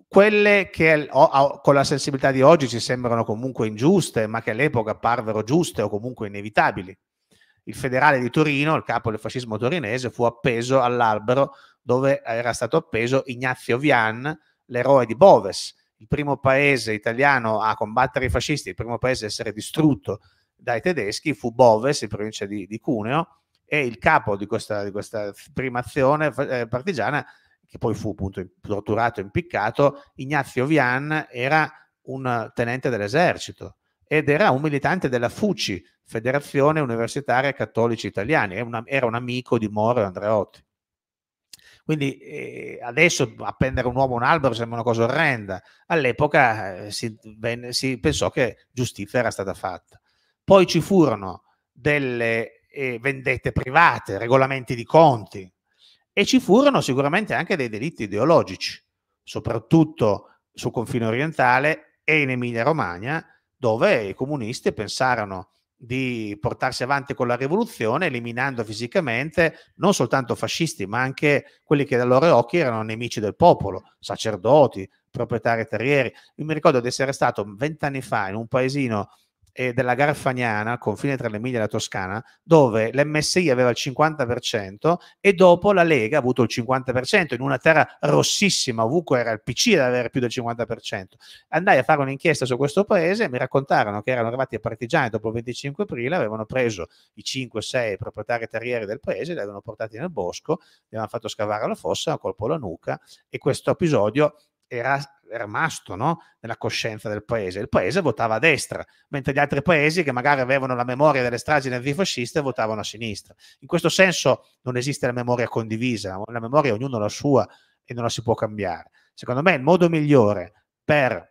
quelle che con la sensibilità di oggi ci sembrano comunque ingiuste, ma che all'epoca parvero giuste o comunque inevitabili. Il federale di Torino, il capo del fascismo torinese, fu appeso all'albero dove era stato appeso Ignazio Vian, l'eroe di Boves, il primo paese italiano a combattere i fascisti, il primo paese a essere distrutto dai tedeschi, fu Boves, in provincia di, di Cuneo, e il capo di questa, di questa prima azione eh, partigiana che poi fu appunto torturato e impiccato, Ignazio Vian era un tenente dell'esercito ed era un militante della FUCI, Federazione Universitaria Cattolici Italiani, era, una, era un amico di Moro e Andreotti. Quindi eh, adesso appendere un uomo a un albero sembra una cosa orrenda, all'epoca eh, si, ben, si, pensò che giustizia era stata fatta. Poi ci furono delle eh, vendette private, regolamenti di conti, e ci furono sicuramente anche dei delitti ideologici, soprattutto sul confine orientale e in Emilia-Romagna, dove i comunisti pensarono di portarsi avanti con la rivoluzione eliminando fisicamente non soltanto fascisti ma anche quelli che dai loro occhi erano nemici del popolo, sacerdoti, proprietari terrieri. Io mi ricordo di essere stato vent'anni fa in un paesino eh, della Garfagnana, confine tra l'Emilia e la Toscana, dove l'MSI aveva il 50% e dopo la Lega ha avuto il 50%, in una terra rossissima, ovunque era il PC ad avere più del 50%. Andai a fare un'inchiesta su questo paese e mi raccontarono che erano arrivati i partigiani dopo il 25 aprile, avevano preso i 5-6 proprietari terrieri del paese, li avevano portati nel bosco, li avevano fatto scavare la fossa, un colpo alla nuca e questo episodio era era rimasto no? nella coscienza del paese. Il paese votava a destra, mentre gli altri paesi che magari avevano la memoria delle stragi antifasciste votavano a sinistra. In questo senso non esiste la memoria condivisa, la memoria ognuno ha la sua e non la si può cambiare. Secondo me il modo migliore per...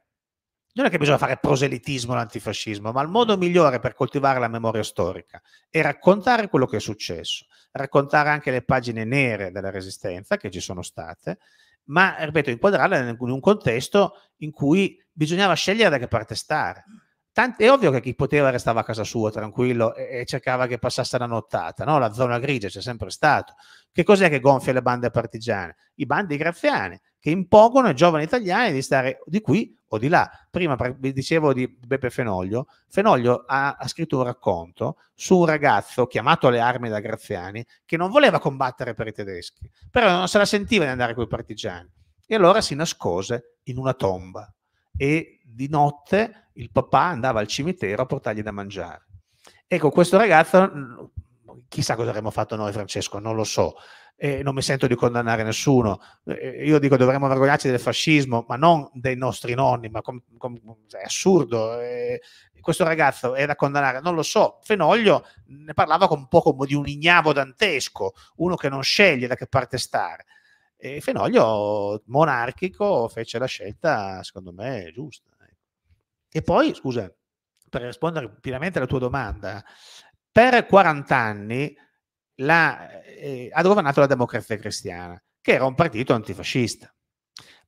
Non è che bisogna fare proselitismo all'antifascismo, ma il modo migliore per coltivare la memoria storica è raccontare quello che è successo, raccontare anche le pagine nere della resistenza che ci sono state ma ripeto, inquadrarla in un contesto in cui bisognava scegliere da che parte stare. Tant- è ovvio che chi poteva restava a casa sua tranquillo e, e cercava che passasse la nottata, no? la zona grigia c'è sempre stato. Che cos'è che gonfia le bande partigiane? I bandi graffiani che impongono ai giovani italiani di stare di qui o di là. Prima vi dicevo di Beppe Fenoglio, Fenoglio ha, ha, scritto un racconto su un ragazzo chiamato alle armi da Graziani che non voleva combattere per i tedeschi, però non se la sentiva di andare con i partigiani e allora si nascose in una tomba e di notte il papà andava al cimitero a portargli da mangiare. Ecco, questo ragazzo, chissà cosa avremmo fatto noi Francesco, non lo so, e non mi sento di condannare nessuno. io dico dovremmo vergognarci del fascismo, ma non dei nostri nonni, ma com, com, è assurdo. E questo ragazzo è da condannare, non lo so. Fenoglio ne parlava con un po' come di un ignavo dantesco, uno che non sceglie da che parte stare. E Fenoglio, monarchico, fece la scelta, secondo me, giusta. E poi, scusa, per rispondere pienamente alla tua domanda, per 40 anni la, eh, ha governato la Democrazia Cristiana, che era un partito antifascista,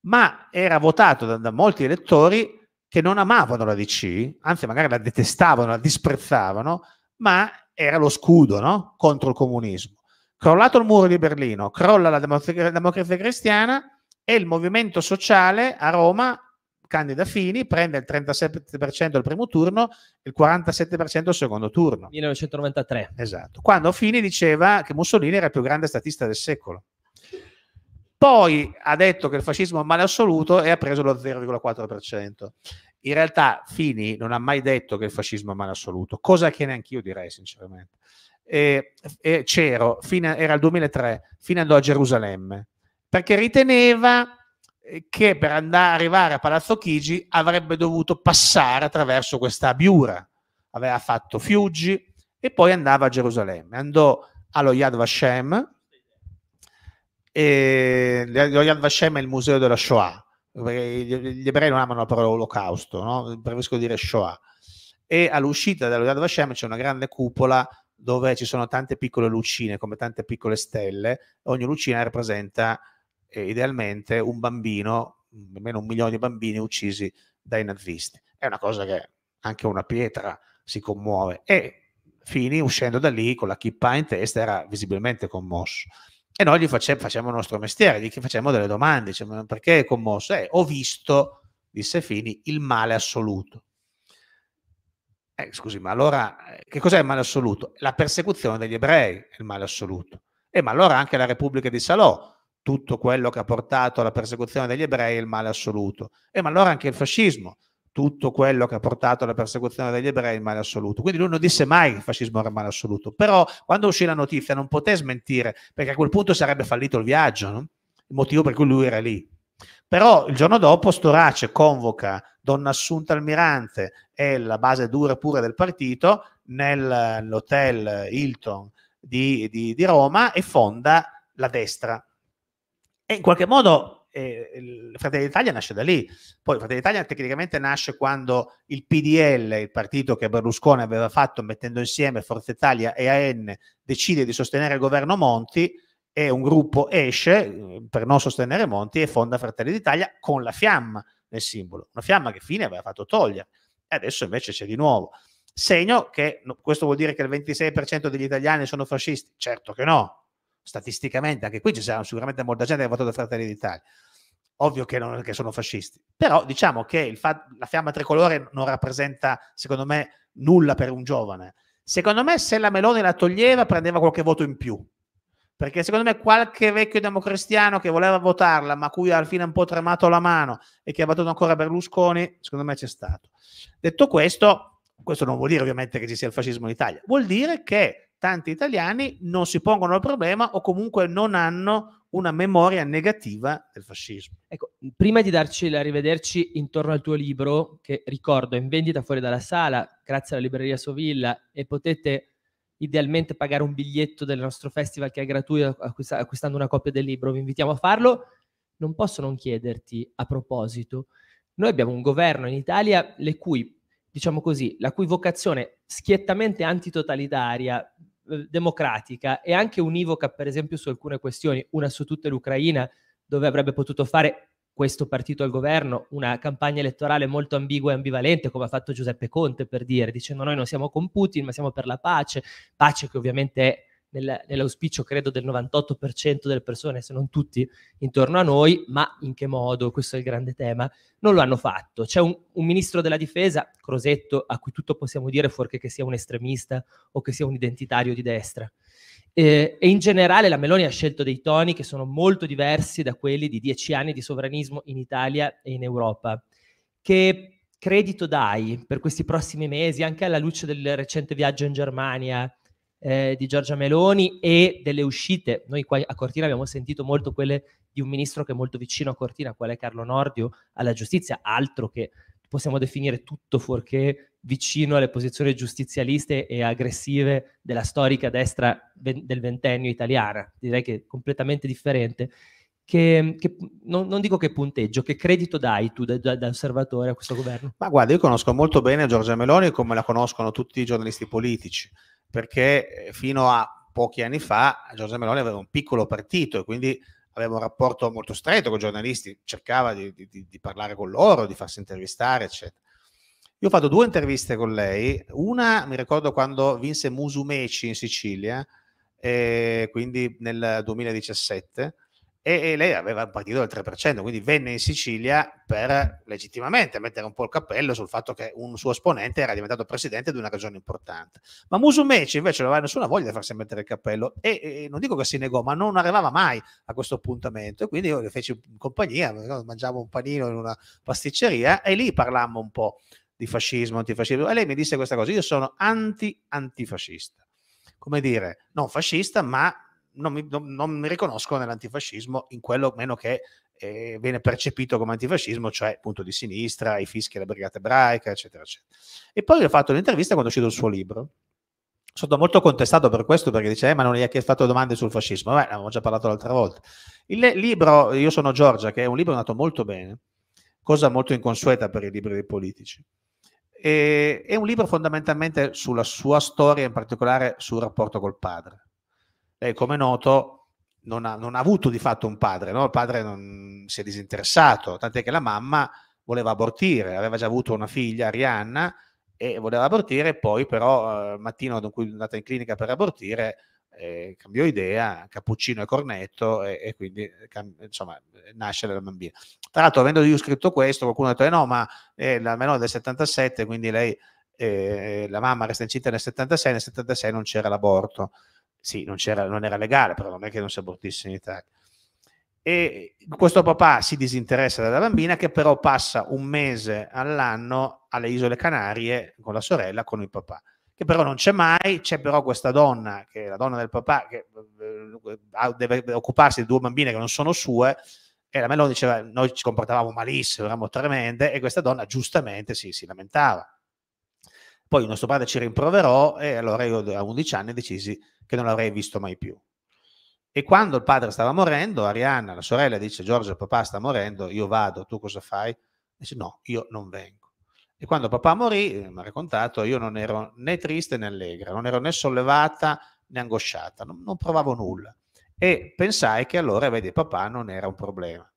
ma era votato da, da molti elettori che non amavano la DC, anzi magari la detestavano, la disprezzavano, ma era lo scudo no? contro il comunismo. Crollato il muro di Berlino, crolla la democrazia cristiana e il movimento sociale a Roma Candida Fini prende il 37% al primo turno e il 47% al secondo turno. 1993. Esatto. Quando Fini diceva che Mussolini era il più grande statista del secolo. Poi ha detto che il fascismo è un male assoluto e ha preso lo 0,4%. In realtà Fini non ha mai detto che il fascismo è un male assoluto, cosa che neanche io direi sinceramente. E, e c'ero, a, era il 2003, fino andò a Gerusalemme, perché riteneva che per andare, arrivare a Palazzo Chigi avrebbe dovuto passare attraverso questa Biura. Aveva fatto Fiuggi e poi andava a Gerusalemme. Andò allo Yad Vashem, e lo Yad Vashem è il museo della Shoah, gli ebrei non amano la parola olocausto, no? preferiscono dire Shoah. E all'uscita dello Yad Vashem c'è una grande cupola dove ci sono tante piccole lucine, come tante piccole stelle, ogni lucina rappresenta e idealmente un bambino, almeno un milione di bambini uccisi dai nazisti. È una cosa che anche una pietra si commuove e Fini uscendo da lì con la chippa in testa era visibilmente commosso e noi gli face, facciamo il nostro mestiere, gli facciamo delle domande, diciamo perché è commosso? Eh, ho visto, disse Fini, il male assoluto. Eh, scusi, ma allora eh, che cos'è il male assoluto? La persecuzione degli ebrei è il male assoluto. E eh, ma allora anche la Repubblica di Salò tutto quello che ha portato alla persecuzione degli ebrei è il male assoluto. E eh, ma allora anche il fascismo, tutto quello che ha portato alla persecuzione degli ebrei è il male assoluto. Quindi lui non disse mai che il fascismo era il male assoluto, però quando uscì la notizia non poté smentire, perché a quel punto sarebbe fallito il viaggio, no? il motivo per cui lui era lì. Però il giorno dopo Storace convoca Donna Assunta Almirante e la base dura pure del partito nell'hotel Hilton di, di, di Roma e fonda la destra, e in qualche modo eh, Fratelli d'Italia nasce da lì. Poi Fratelli d'Italia tecnicamente nasce quando il PDL, il partito che Berlusconi aveva fatto mettendo insieme Forza Italia e AN, decide di sostenere il governo Monti e un gruppo esce eh, per non sostenere Monti e fonda Fratelli d'Italia con la fiamma nel simbolo. Una fiamma che fine aveva fatto togliere e adesso invece c'è di nuovo. Segno che questo vuol dire che il 26% degli italiani sono fascisti? Certo che no, statisticamente, anche qui ci sarà sicuramente molta gente che ha votato Fratelli d'Italia. Ovvio che, non, che sono fascisti, però diciamo che fa- la fiamma tricolore non rappresenta, secondo me, nulla per un giovane. Secondo me, se la Meloni la toglieva, prendeva qualche voto in più. Perché secondo me qualche vecchio democristiano che voleva votarla, ma cui alla fine ha un po' tremato la mano e che ha votato ancora Berlusconi, secondo me c'è stato. Detto questo, questo non vuol dire ovviamente che ci sia il fascismo in Italia, vuol dire che tanti italiani non si pongono il problema o comunque non hanno una memoria negativa del fascismo. Ecco, prima di darci la rivederci intorno al tuo libro, che ricordo è in vendita fuori dalla sala, grazie alla libreria Sovilla, e potete idealmente pagare un biglietto del nostro festival che è gratuito acquistando una copia del libro, vi invitiamo a farlo, non posso non chiederti a proposito, noi abbiamo un governo in Italia le cui, diciamo così, la cui vocazione schiettamente antitotalitaria eh, democratica e anche univoca, per esempio, su alcune questioni, una su tutte l'Ucraina, dove avrebbe potuto fare questo partito al governo una campagna elettorale molto ambigua e ambivalente, come ha fatto Giuseppe Conte per dire, dicendo noi non siamo con Putin, ma siamo per la pace, pace che ovviamente è nel, nell'auspicio credo del 98% delle persone, se non tutti, intorno a noi, ma in che modo? Questo è il grande tema. Non lo hanno fatto. C'è un, un ministro della difesa, Crosetto, a cui tutto possiamo dire, fuorché che sia un estremista o che sia un identitario di destra. Eh, e in generale la Meloni ha scelto dei toni che sono molto diversi da quelli di dieci anni di sovranismo in Italia e in Europa. Che credito dai per questi prossimi mesi, anche alla luce del recente viaggio in Germania, eh, di Giorgia Meloni e delle uscite. Noi qua a Cortina abbiamo sentito molto quelle di un ministro che è molto vicino a Cortina, quale Carlo Nordio, alla giustizia, altro che possiamo definire tutto fuorché vicino alle posizioni giustizialiste e aggressive della storica destra del ventennio italiana, direi che completamente differente. Che, che, non, non, dico che punteggio, che credito dai tu da, da, da, osservatore a questo governo? Ma guarda, io conosco molto bene Giorgia Meloni come la conoscono tutti i giornalisti politici perché eh, fino a pochi anni fa Giorgia Meloni aveva un piccolo partito e quindi aveva un rapporto molto stretto con i giornalisti, cercava di, di, di parlare con loro, di farsi intervistare, eccetera. Io ho fatto due interviste con lei, una mi ricordo quando vinse Musumeci in Sicilia, eh, quindi nel 2017, e, e lei aveva un partito del 3%, quindi venne in Sicilia per legittimamente mettere un po' il cappello sul fatto che un suo esponente era diventato presidente di una regione importante. Ma Musumeci invece non aveva nessuna voglia di farsi mettere il cappello e, e, non dico che si negò, ma non arrivava mai a questo appuntamento e quindi io le feci in compagnia, mangiavo un panino in una pasticceria e lì parlammo un po' di fascismo, antifascismo e lei mi disse questa cosa, io sono anti-antifascista. Come dire, non fascista, ma non mi, non, non mi riconosco nell'antifascismo in quello meno che eh, viene percepito come antifascismo, cioè appunto di sinistra, i fischi della brigata ebraica, eccetera, eccetera. E poi ho fatto un'intervista quando è uscito il suo libro. Sono molto contestato per questo perché dice, eh, ma non gli ha fatto domande sul fascismo. Beh, avevamo già parlato l'altra volta. Il libro, Io sono Giorgia, che è un libro nato molto bene, cosa molto inconsueta per i libri dei politici. E, è un libro fondamentalmente sulla sua storia, in particolare sul rapporto col padre lei come noto non ha, non ha avuto di fatto un padre, no? il padre non si è disinteressato, tant'è che la mamma voleva abortire, aveva già avuto una figlia, Arianna, e voleva abortire, poi però eh, mattino in cui è andata in clinica per abortire eh, cambiò idea, cappuccino e cornetto e, e quindi eh, cam- insomma nasce la bambina. Tra l'altro avendo io scritto questo qualcuno ha detto eh no ma è eh, la menore del 77 quindi lei, eh, la mamma resta incinta nel 76, nel 76 non c'era l'aborto sì, non, non, era legale, però non è che non si abortisse in Italia. E questo papà si disinteressa della bambina che però passa un mese all'anno alle isole Canarie con la sorella, con il papà, che però non c'è mai, c'è però questa donna, che è la donna del papà, che eh, deve occuparsi di due bambine che non sono sue, e la Meloni diceva noi ci comportavamo malissimo, eravamo tremende, e questa donna giustamente si, si lamentava poi nostro padre ci rimproverò e allora io a 11 anni decisi che non l'avrei visto mai più. E quando il padre stava morendo, Arianna, la sorella, dice Giorgio, papà sta morendo, io vado, tu cosa fai? E Dice no, io non vengo. E quando papà morì, eh, mi ha raccontato, io non ero né triste né allegra, non ero né sollevata né angosciata, non, non provavo nulla. E pensai che allora, vedi, papà non era un problema.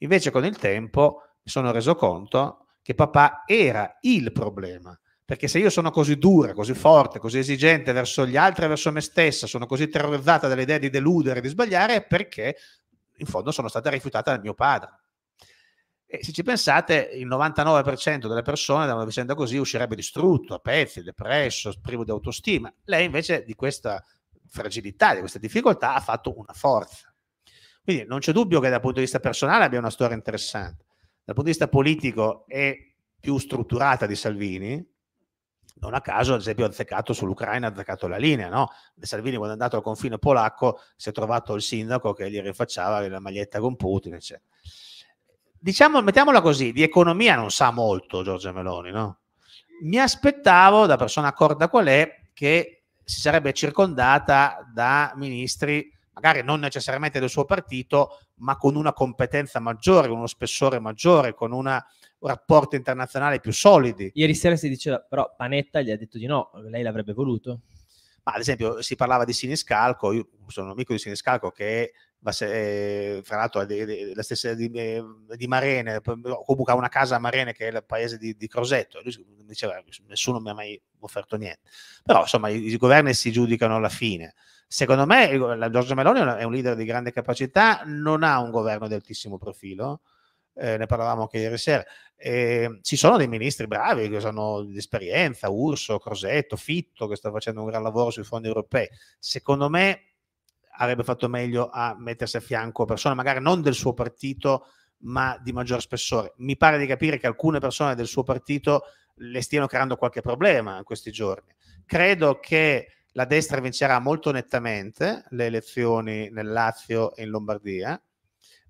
Invece con il tempo mi sono reso conto che papà era il problema perché se io sono così dura, così forte, così esigente verso gli altri e verso me stessa, sono così terrorizzata dall'idea di deludere, di sbagliare, è perché in fondo sono stata rifiutata dal mio padre. E se ci pensate, il 99% delle persone da una vicenda così uscirebbe distrutto, a pezzi, depresso, privo di autostima. Lei invece di questa fragilità, di questa difficoltà, ha fatto una forza. Quindi non c'è dubbio che dal punto di vista personale abbia una storia interessante. Dal punto di vista politico è più strutturata di Salvini, non a caso, ad esempio, ha azzeccato sull'Ucraina, ha azzeccato la linea, no? Salvini quando è andato al confine polacco si è trovato il sindaco che gli rifacciava la maglietta con Putin, eccetera. Diciamo, mettiamola così, di economia non sa molto Giorgia Meloni, no? Mi aspettavo, da persona accorta qual è, che si sarebbe circondata da ministri, magari non necessariamente del suo partito, ma con una competenza maggiore, uno spessore maggiore, con una rapporti internazionali più solidi. Ieri sera si diceva, però Panetta gli ha detto di no, lei l'avrebbe voluto. Ma ad esempio si parlava di Siniscalco, io sono amico di Siniscalco che è, eh, fra l'altro è la stessa di, eh, di, Marene, comunque ha una casa a Marene che è il paese di, di Crosetto, lui diceva nessuno mi ha mai offerto niente. Però insomma i, i governi si giudicano alla fine. Secondo me Giorgio Meloni è un leader di grande capacità, non ha un governo di altissimo profilo, eh, ne parlavamo anche ieri sera. Eh, ci sono dei ministri bravi che di esperienza, Urso, Crosetto, Fitto, che sta facendo un gran lavoro sui fondi europei. Secondo me avrebbe fatto meglio a mettersi a fianco persone magari non del suo partito, ma di maggior spessore. Mi pare di capire che alcune persone del suo partito le stiano creando qualche problema in questi giorni. Credo che la destra vincerà molto nettamente le elezioni nel Lazio e in Lombardia,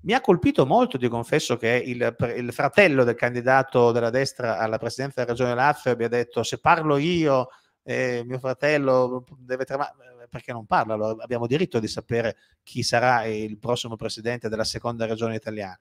mi ha colpito molto, ti confesso, che il, il, fratello del candidato della destra alla presidenza della regione Lazio abbia detto se parlo io, eh, mio fratello deve tramare, perché non parla, allora abbiamo diritto di sapere chi sarà il prossimo presidente della seconda regione italiana.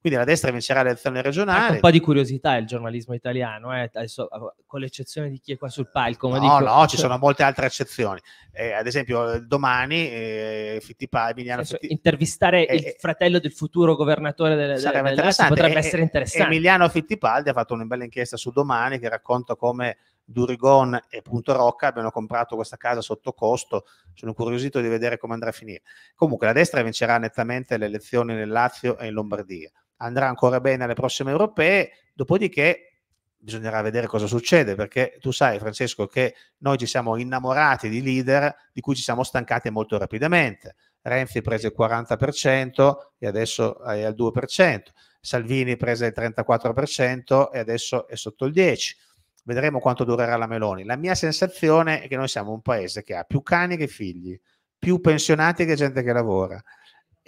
Quindi la destra vincerà le elezioni regionali. Anche un po' di curiosità il giornalismo italiano, eh? Adesso, eh, con l'eccezione di chi è qua sul palco. no, dico... no, ci sono molte altre eccezioni. Eh, ad esempio, eh, domani eh, Fittipa, Emiliano Fittipaldi. Intervistare eh, il eh, fratello del futuro governatore del, del, del potrebbe essere interessante. Emiliano Fittipaldi ha fatto una bella inchiesta su Domani che racconta come Durigon e Punto Rocca abbiano comprato questa casa sotto costo. Sono curiosito di vedere come andrà a finire. Comunque la destra vincerà nettamente le elezioni nel Lazio e in Lombardia andrà ancora bene alle prossime europee, dopodiché bisognerà vedere cosa succede, perché tu sai Francesco che noi ci siamo innamorati di leader di cui ci siamo stancati molto rapidamente. Renzi prese il 40% e adesso è al 2%, Salvini prese il 34% e adesso è sotto il 10%. Vedremo quanto durerà la Meloni. La mia sensazione è che noi siamo un paese che ha più cani che figli, più pensionati che gente che lavora,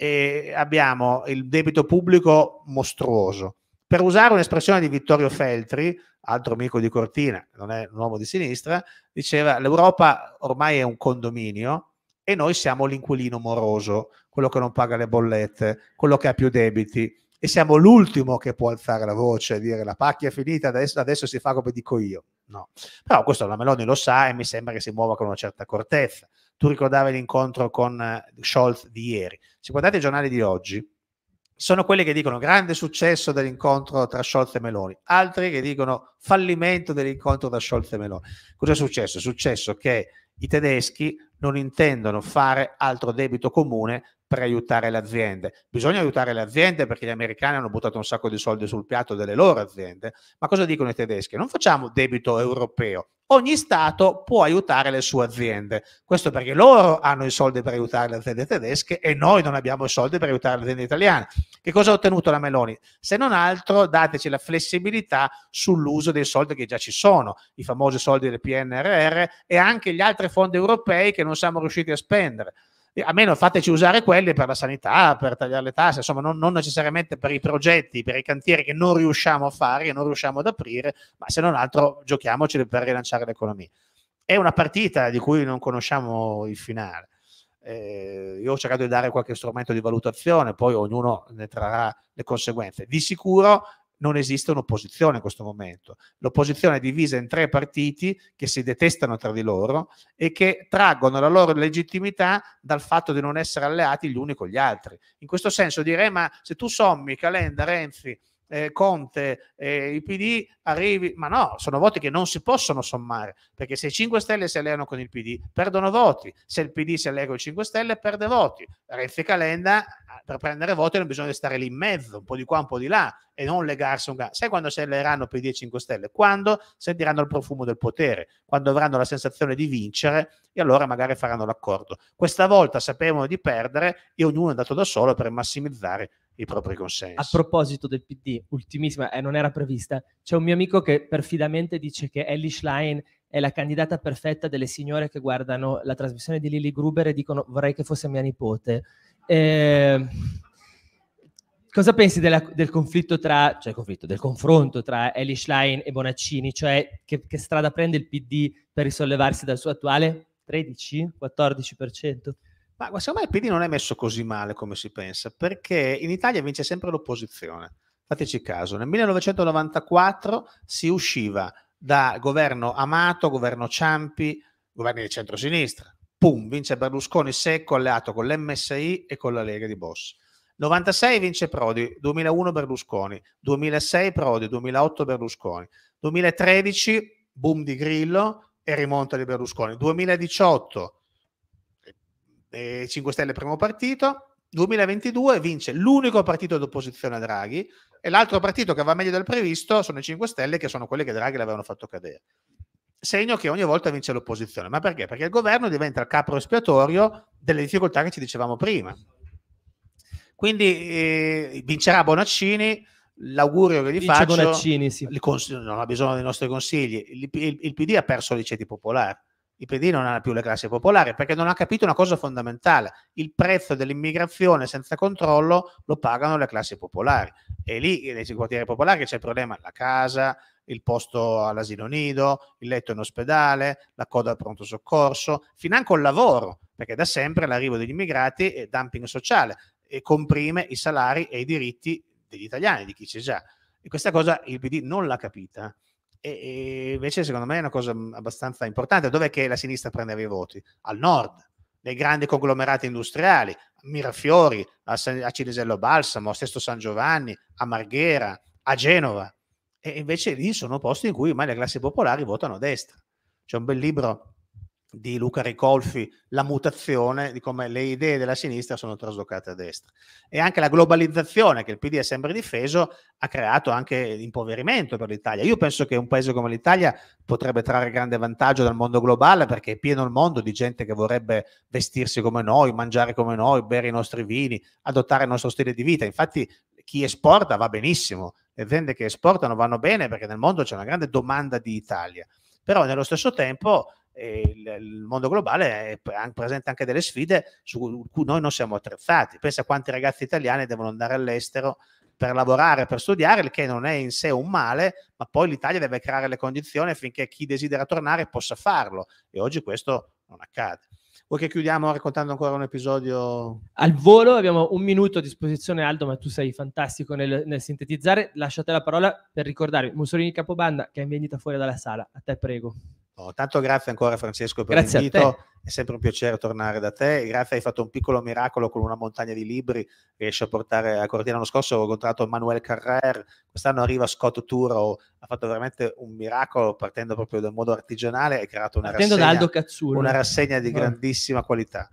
eh, abbiamo il debito pubblico mostruoso. Per usare un'espressione di Vittorio Feltri, altro amico di Cortina, non è un uomo di sinistra, diceva l'Europa ormai è un condominio e noi siamo l'inquilino moroso, quello che non paga le bollette, quello che ha più debiti e siamo l'ultimo che può alzare la voce e dire la pacchia è finita, adesso, adesso si fa come dico io. No. Però questo la Meloni lo sa e mi sembra che si muova con una certa accortezza tu ricordavi l'incontro con eh, Scholz di ieri, se guardate i giornali di oggi, sono quelli che dicono grande successo dell'incontro tra Scholz e Meloni, altri che dicono fallimento dell'incontro tra Scholz e Meloni. Cosa è successo? È successo che i tedeschi non intendono fare altro debito comune per aiutare le aziende. Bisogna aiutare le aziende perché gli americani hanno buttato un sacco di soldi sul piatto delle loro aziende, ma cosa dicono i tedeschi? Non facciamo debito europeo, ogni Stato può aiutare le sue aziende. Questo perché loro hanno i soldi per aiutare le aziende tedesche e noi non abbiamo i soldi per aiutare le aziende italiane. Che cosa ha ottenuto la Meloni? Se non altro dateci la flessibilità sull'uso dei soldi che già ci sono, i famosi soldi del PNRR e anche gli altri fondi europei che non siamo riusciti a spendere almeno fateci usare quelle per la sanità, per tagliare le tasse, insomma non, non, necessariamente per i progetti, per i cantieri che non riusciamo a fare, che non riusciamo ad aprire, ma se non altro giochiamoceli per rilanciare l'economia. È una partita di cui non conosciamo il finale. Eh, io ho cercato di dare qualche strumento di valutazione, poi ognuno ne trarrà le conseguenze. Di sicuro non esiste un'opposizione in questo momento. L'opposizione è divisa in tre partiti che si detestano tra di loro e che traggono la loro legittimità dal fatto di non essere alleati gli uni con gli altri. In questo senso direi, ma se tu sommi Calenda, Renzi, eh, Conte e il PD arrivi, ma no, sono voti che non si possono sommare, perché se i 5 Stelle si alleano con il PD perdono voti, se il PD si allea con i 5 Stelle perde voti. Renzi Calenda ah, per prendere voti non bisogna stare lì in mezzo, un po' di qua, un po' di là e non legarsi un gatto. Sai quando si alleeranno PD e 5 Stelle? Quando sentiranno il profumo del potere, quando avranno la sensazione di vincere e allora magari faranno l'accordo. Questa volta sapevano di perdere e ognuno è andato da solo per massimizzare i propri consensi. A proposito del PD, ultimissima, e eh, non era prevista, c'è un mio amico che perfidamente dice che Ellie Schlein è la candidata perfetta delle signore che guardano la trasmissione di Lily Gruber e dicono vorrei che fosse mia nipote. Eh, cosa pensi della, del conflitto tra, cioè conflitto, del confronto tra Ellie Schlein e Bonaccini? Cioè che, che strada prende il PD per risollevarsi dal suo attuale 13-14%? Ma secondo me il PD non è messo così male come si pensa, perché in Italia vince sempre l'opposizione. Fateci caso, nel 1994 si usciva da governo Amato, governo Ciampi, governi di centrosinistra. Pum, vince Berlusconi secco, alleato con l'MSI e con la Lega di Boss. 96 vince Prodi, 2001 Berlusconi, 2006 Prodi, 2008 Berlusconi, 2013 boom di Grillo e rimonta di Berlusconi, 2018 eh, 5 Stelle primo partito, 2022 vince l'unico partito d'opposizione a Draghi e l'altro partito che va meglio del previsto sono i 5 Stelle che sono quelli che Draghi l'avevano fatto cadere. Segno che ogni volta vince l'opposizione. Ma perché? Perché il governo diventa il capo espiatorio delle difficoltà che ci dicevamo prima. Quindi eh, vincerà Bonaccini, l'augurio che gli Vince faccio... Bonaccini, sì. Cons- non ha bisogno dei nostri consigli. Il, il, il PD ha perso i ceti popolari il PD non ha più le classi popolari perché non ha capito una cosa fondamentale, il prezzo dell'immigrazione senza controllo lo pagano le classi popolari e lì eh, nei quartieri popolari c'è il problema, la casa, il posto all'asilo nido, il letto in ospedale, la coda al pronto soccorso, financo il lavoro, perché da sempre l'arrivo degli immigrati è dumping sociale e comprime i salari e i diritti degli italiani, di chi c'è già. E questa cosa il PD non l'ha capita. Eh. E, e invece secondo me è una cosa mhmm, abbastanza importante. Dov'è che la sinistra prendeva i voti? Al nord, nei grandi conglomerati industriali, a Mirafiori, a, San, a Cilisello Balsamo, a Sesto San Giovanni, a Marghera, a Genova. E invece lì sono posti in cui ormai le classi popolari votano a destra. C'è un bel libro di Luca Ricolfi la mutazione di come le idee della sinistra sono traslocate a destra. E anche la globalizzazione che il PD ha sempre difeso ha creato anche impoverimento per l'Italia. Io penso che un paese come l'Italia potrebbe trarre grande vantaggio dal mondo globale perché è pieno il mondo di gente che vorrebbe vestirsi come noi, mangiare come noi, bere i nostri vini, adottare il nostro stile di vita. Infatti chi esporta va benissimo, le aziende che esportano vanno bene perché nel mondo c'è una grande domanda di Italia. Però nello stesso tempo il, il, mondo globale presenta anche delle sfide su cui noi non siamo attrezzati. Pensa a quanti ragazzi italiani devono andare all'estero per lavorare, per studiare, il che non è in sé un male, ma poi l'Italia deve creare le condizioni affinché chi desidera tornare possa farlo. E oggi questo non accade. Vuoi che chiudiamo raccontando ancora un episodio? Al volo abbiamo un minuto a disposizione, Aldo, ma tu sei fantastico nel, nel sintetizzare. Lasciate la parola per ricordare Mussolini Capobanda che è in vendita fuori dalla sala. A te prego. Oh, tanto grazie ancora Francesco per grazie l'invito, è sempre un piacere tornare da te, grazie hai fatto un piccolo miracolo con una montagna di libri, riesci a portare a Cortina l'anno scorso, ho incontrato Manuel Carrer, quest'anno arriva Scott Turo, ha fatto veramente un miracolo partendo proprio dal modo artigianale e creato una, partendo rassegna, una rassegna di grandissima oh. qualità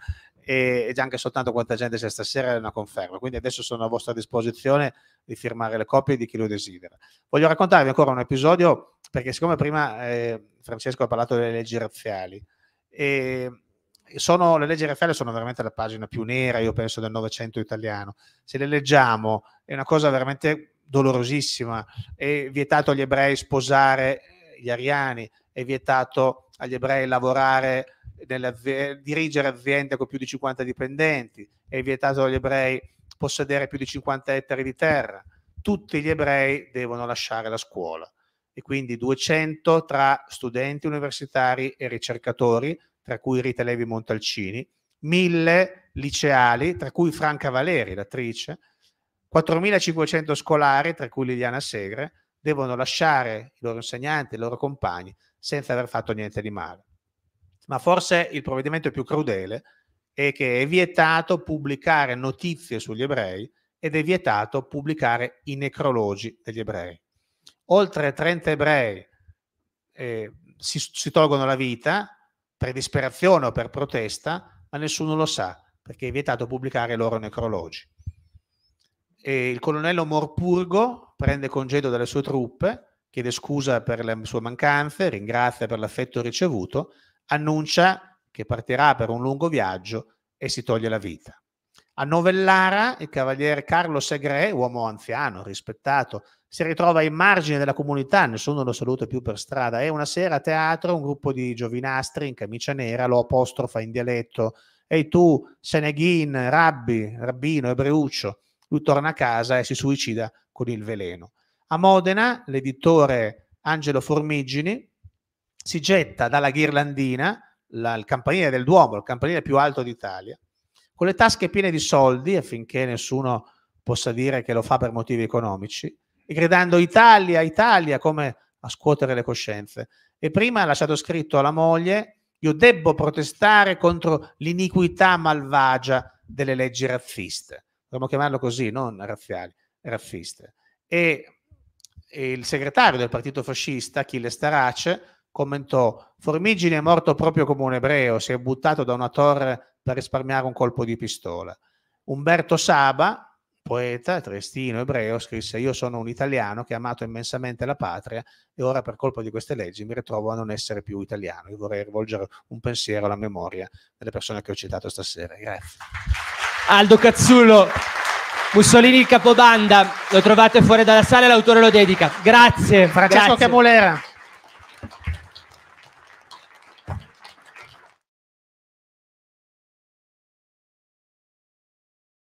e, già anche soltanto quanta gente c'è stasera è una conferma. Quindi adesso sono a vostra disposizione di firmare le copie di chi lo desidera. Voglio raccontarvi ancora un episodio, perché siccome prima eh, Francesco ha parlato delle leggi razziali, e sono, le leggi razziali sono veramente la pagina più nera, io penso, del Novecento italiano. Se le leggiamo è una cosa veramente dolorosissima. È vietato agli ebrei sposare eh, gli ariani, è vietato agli ebrei lavorare, nelle, dirigere aziende con più di 50 dipendenti, è vietato agli ebrei possedere più di 50 ettari di terra. Tutti gli ebrei devono lasciare la scuola e quindi 200 tra studenti universitari e ricercatori, tra cui Rita Levi Montalcini, 1000 liceali, tra cui Franca Valeri, l'attrice, 4500 scolari, tra cui Liliana Segre, devono lasciare i loro insegnanti, i loro compagni senza aver fatto niente di male. Ma forse il provvedimento più crudele è che è vietato pubblicare notizie sugli ebrei ed è vietato pubblicare i necrologi degli ebrei. Oltre 30 ebrei eh, si, si tolgono la vita per disperazione o per protesta, ma nessuno lo sa perché è vietato pubblicare i loro necrologi. E il colonnello Morpurgo prende congedo dalle sue truppe chiede scusa per le sue mancanze, ringrazia per l'affetto ricevuto, annuncia che partirà per un lungo viaggio e si toglie la vita. A Novellara il cavaliere Carlo Segre, uomo anziano, rispettato, si ritrova ai margini della comunità, nessuno lo saluta più per strada e una sera a teatro un gruppo di giovinastri in camicia nera lo apostrofa in dialetto «Ehi tu, Seneghin, Rabbi, Rabbino, Ebreuccio!» Lui torna a casa e si suicida con il veleno. A Modena l'editore Angelo Formigini si getta dalla ghirlandina, la, il campanile del Duomo, il campanile più alto d'Italia, con le tasche piene di soldi affinché nessuno possa dire che lo fa per motivi economici, e gridando Italia, Italia, come a scuotere le coscienze. E prima ha lasciato scritto alla moglie, io debbo protestare contro l'iniquità malvagia delle leggi razziste. Dobbiamo chiamarlo così, non razziali, razziste. E e il segretario del partito fascista, Achille Starace, commentò Formigine è morto proprio come un ebreo, si è buttato da una torre per risparmiare un colpo di pistola. Umberto Saba, poeta, triestino, ebreo, scrisse io sono un italiano che ha amato immensamente la patria e ora per colpa di queste leggi mi ritrovo a non essere più italiano. Io vorrei rivolgere un pensiero alla memoria delle persone che ho citato stasera. Grazie. Aldo Cazzullo. Mussolini il capobanda, lo trovate fuori dalla sala e l'autore lo dedica. Grazie. Francesco grazie. Camolera.